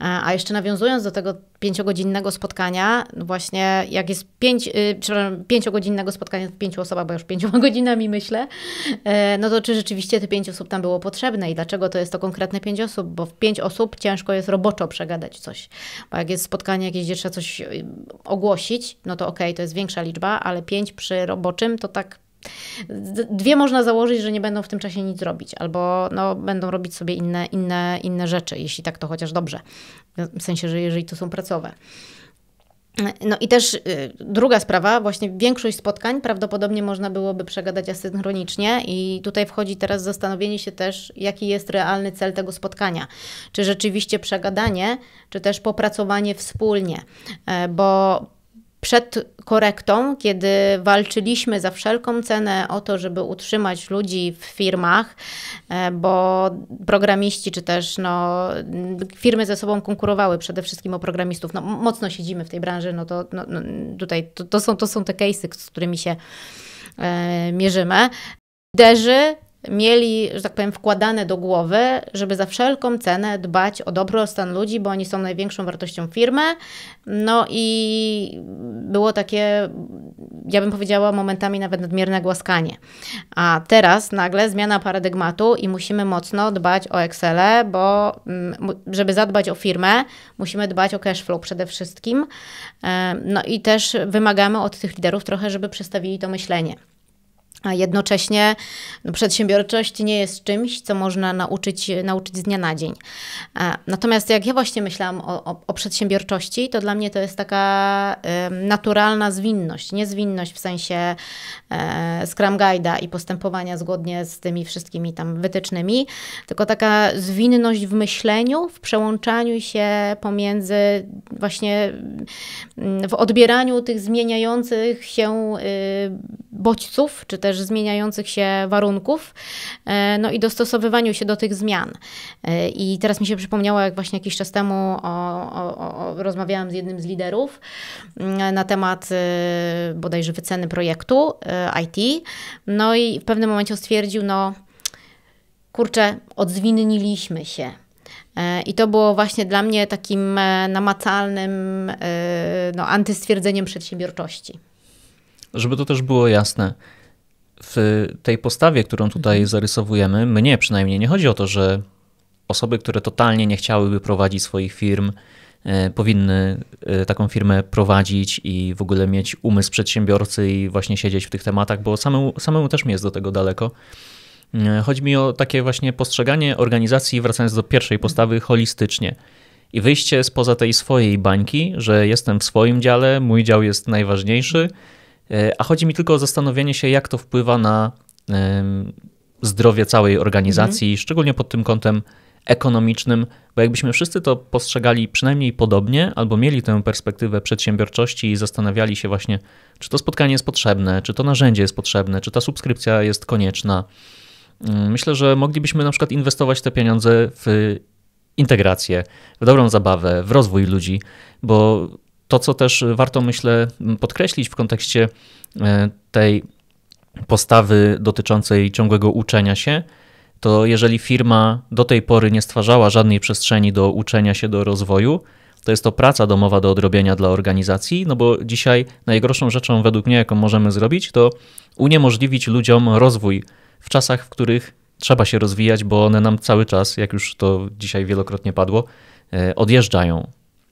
a jeszcze nawiązując do tego pięciogodzinnego spotkania, no właśnie jak jest pięć, y, przepraszam, pięciogodzinnego spotkania w pięciu osobach, bo już pięcioma [laughs] godzinami myślę, e, no to czy rzeczywiście te pięć osób tam było potrzebne i dlaczego to jest to konkretne pięć osób? Bo w pięć osób ciężko jest roboczo przegadać coś. Bo jak jest spotkanie jakieś, gdzie trzeba coś y, ogłosić, no to okej, okay, to jest większa liczba, ale pięć przy roboczym to tak Dwie można założyć, że nie będą w tym czasie nic robić, albo no, będą robić sobie inne, inne, inne rzeczy, jeśli tak, to chociaż dobrze. W sensie, że jeżeli to są pracowe. No i też y, druga sprawa, właśnie większość spotkań prawdopodobnie można byłoby przegadać asynchronicznie i tutaj wchodzi teraz zastanowienie się też, jaki jest realny cel tego spotkania. Czy rzeczywiście przegadanie, czy też popracowanie wspólnie, e, bo przed korektą, kiedy walczyliśmy za wszelką cenę o to, żeby utrzymać ludzi w firmach, e, bo programiści czy też no, firmy ze sobą konkurowały przede wszystkim o programistów. No, mocno siedzimy w tej branży, no to no, no, tutaj to, to, są, to są te case'y, z którymi się e, mierzymy. Derzy mieli, że tak powiem, wkładane do głowy, żeby za wszelką cenę dbać o dobrostan ludzi, bo oni są największą wartością firmy. No i było takie, ja bym powiedziała, momentami nawet nadmierne głaskanie. A teraz nagle zmiana paradygmatu i musimy mocno dbać o Excel, bo mm, żeby zadbać o firmę, musimy dbać o cash flow przede wszystkim. E, no i też wymagamy od tych liderów trochę, żeby przestawili to myślenie. A jednocześnie no, przedsiębiorczość nie jest czymś, co można nauczyć, nauczyć z dnia na dzień. E, natomiast jak ja właśnie myślałam o, o, o przedsiębiorczości, to dla mnie to jest taka y, naturalna zwinność. Nie zwinność w sensie E, Scrum Guide'a i postępowania zgodnie z tymi wszystkimi tam wytycznymi, tylko taka zwinność w myśleniu, w przełączaniu się pomiędzy właśnie mm, w odbieraniu tych zmieniających się y, bodźców, czy też zmieniających się warunków, e, no i dostosowywaniu się do tych zmian. E, I teraz mi się przypomniało, jak właśnie jakiś czas temu o, o, o, rozmawiałam z jednym z liderów mm, na temat y, bodajże wyceny projektu IT. No i w pewnym momencie stwierdził, no kurczę, odzwiniliśmy się. E, I to było właśnie dla mnie takim e, namacalnym e, no, antystwierdzeniem przedsiębiorczości. Żeby to też było jasne, w tej postawie, którą tutaj mhm. zarysowujemy, mnie przynajmniej nie chodzi o to, że osoby, które totalnie nie chciałyby prowadzić swoich firm, E, powinny e, taką firmę prowadzić i w ogóle mieć umysł przedsiębiorcy i właśnie siedzieć w tych tematach, bo samemu, samemu też mi jest do tego daleko. E, chodzi mi o takie właśnie postrzeganie organizacji, wracając do pierwszej postawy, holistycznie. I wyjście spoza tej swojej bańki, że jestem w swoim dziale, mój dział jest najważniejszy, a chodzi mi tylko o zastanowienie się, jak to wpływa na zdrowie całej organizacji, mhm. szczególnie pod tym kątem ekonomicznym, bo jakbyśmy wszyscy to postrzegali przynajmniej podobnie, albo mieli tę perspektywę przedsiębiorczości i zastanawiali się właśnie, czy to spotkanie jest potrzebne, czy to narzędzie jest potrzebne, czy ta subskrypcja jest konieczna. Mm, myślę, że moglibyśmy na przykład inwestować te pieniądze w integrację, w dobrą zabawę, w rozwój ludzi, bo to, co też warto, myślę, podkreślić w kontekście e, tej postawy dotyczącej ciągłego uczenia się, to jeżeli firma do tej pory nie stwarzała żadnej przestrzeni do uczenia się, do rozwoju, to jest to praca domowa do odrobienia dla organizacji, no bo dzisiaj najgorszą rzeczą według mnie, jaką możemy zrobić, to uniemożliwić ludziom rozwój w czasach, w których trzeba się rozwijać, bo one nam cały czas, jak już to dzisiaj wielokrotnie padło, e, odjeżdżają.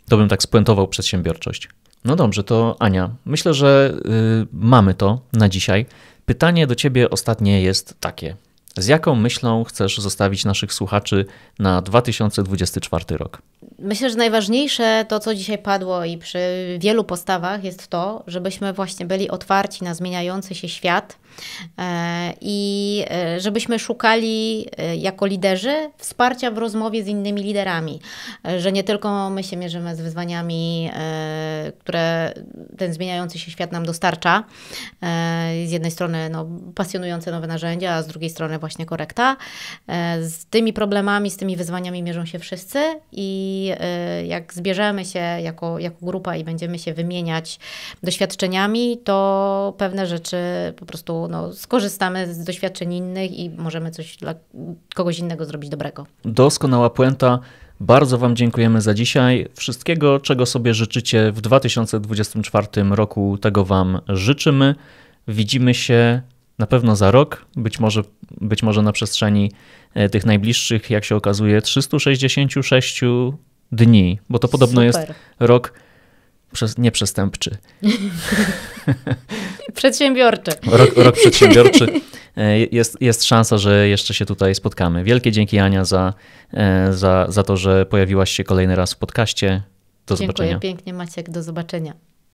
To bym tak spuentował przedsiębiorczość. No dobrze, to Ania, myślę, że y, mamy to na dzisiaj. Pytanie do ciebie ostatnie jest takie. Z jaką myślą chcesz zostawić naszych słuchaczy na 2024 rok? Myślę, że najważniejsze to, co dzisiaj padło i przy wielu postawach, jest to, żebyśmy właśnie byli otwarci na zmieniający się świat, E, I e, żebyśmy szukali e, jako liderzy wsparcia w rozmowie z innymi liderami, że nie tylko my się mierzymy z wyzwaniami, które ten zmieniający się świat nam dostarcza. Z jednej strony no, pasjonujące nowe narzędzia, a z drugiej strony właśnie korekta. Z tymi problemami, z tymi wyzwaniami mierzą się wszyscy i jak zbierzemy się jako, jako grupa i będziemy się wymieniać doświadczeniami, to pewne rzeczy po prostu no, skorzystamy z doświadczeń innych i możemy coś dla kogoś innego zrobić dobrego. Doskonała puenta. Bardzo Wam dziękujemy za dzisiaj. Wszystkiego, czego sobie życzycie w 2024 roku, tego Wam życzymy. Widzimy się na pewno za rok, być może, być może na przestrzeni e, tych najbliższych, jak się okazuje, 366 dni, bo to podobno Super. jest rok nieprzestępczy. [laughs] przedsiębiorczy. Rok, rok [laughs] przedsiębiorczy. E, jest, jest szansa, że jeszcze się tutaj spotkamy. Wielkie dzięki Ania za, e, za, za to, że pojawiłaś się kolejny raz w podcaście. Do Dziękuję zobaczenia. Dziękuję pięknie Maciek, do zobaczenia.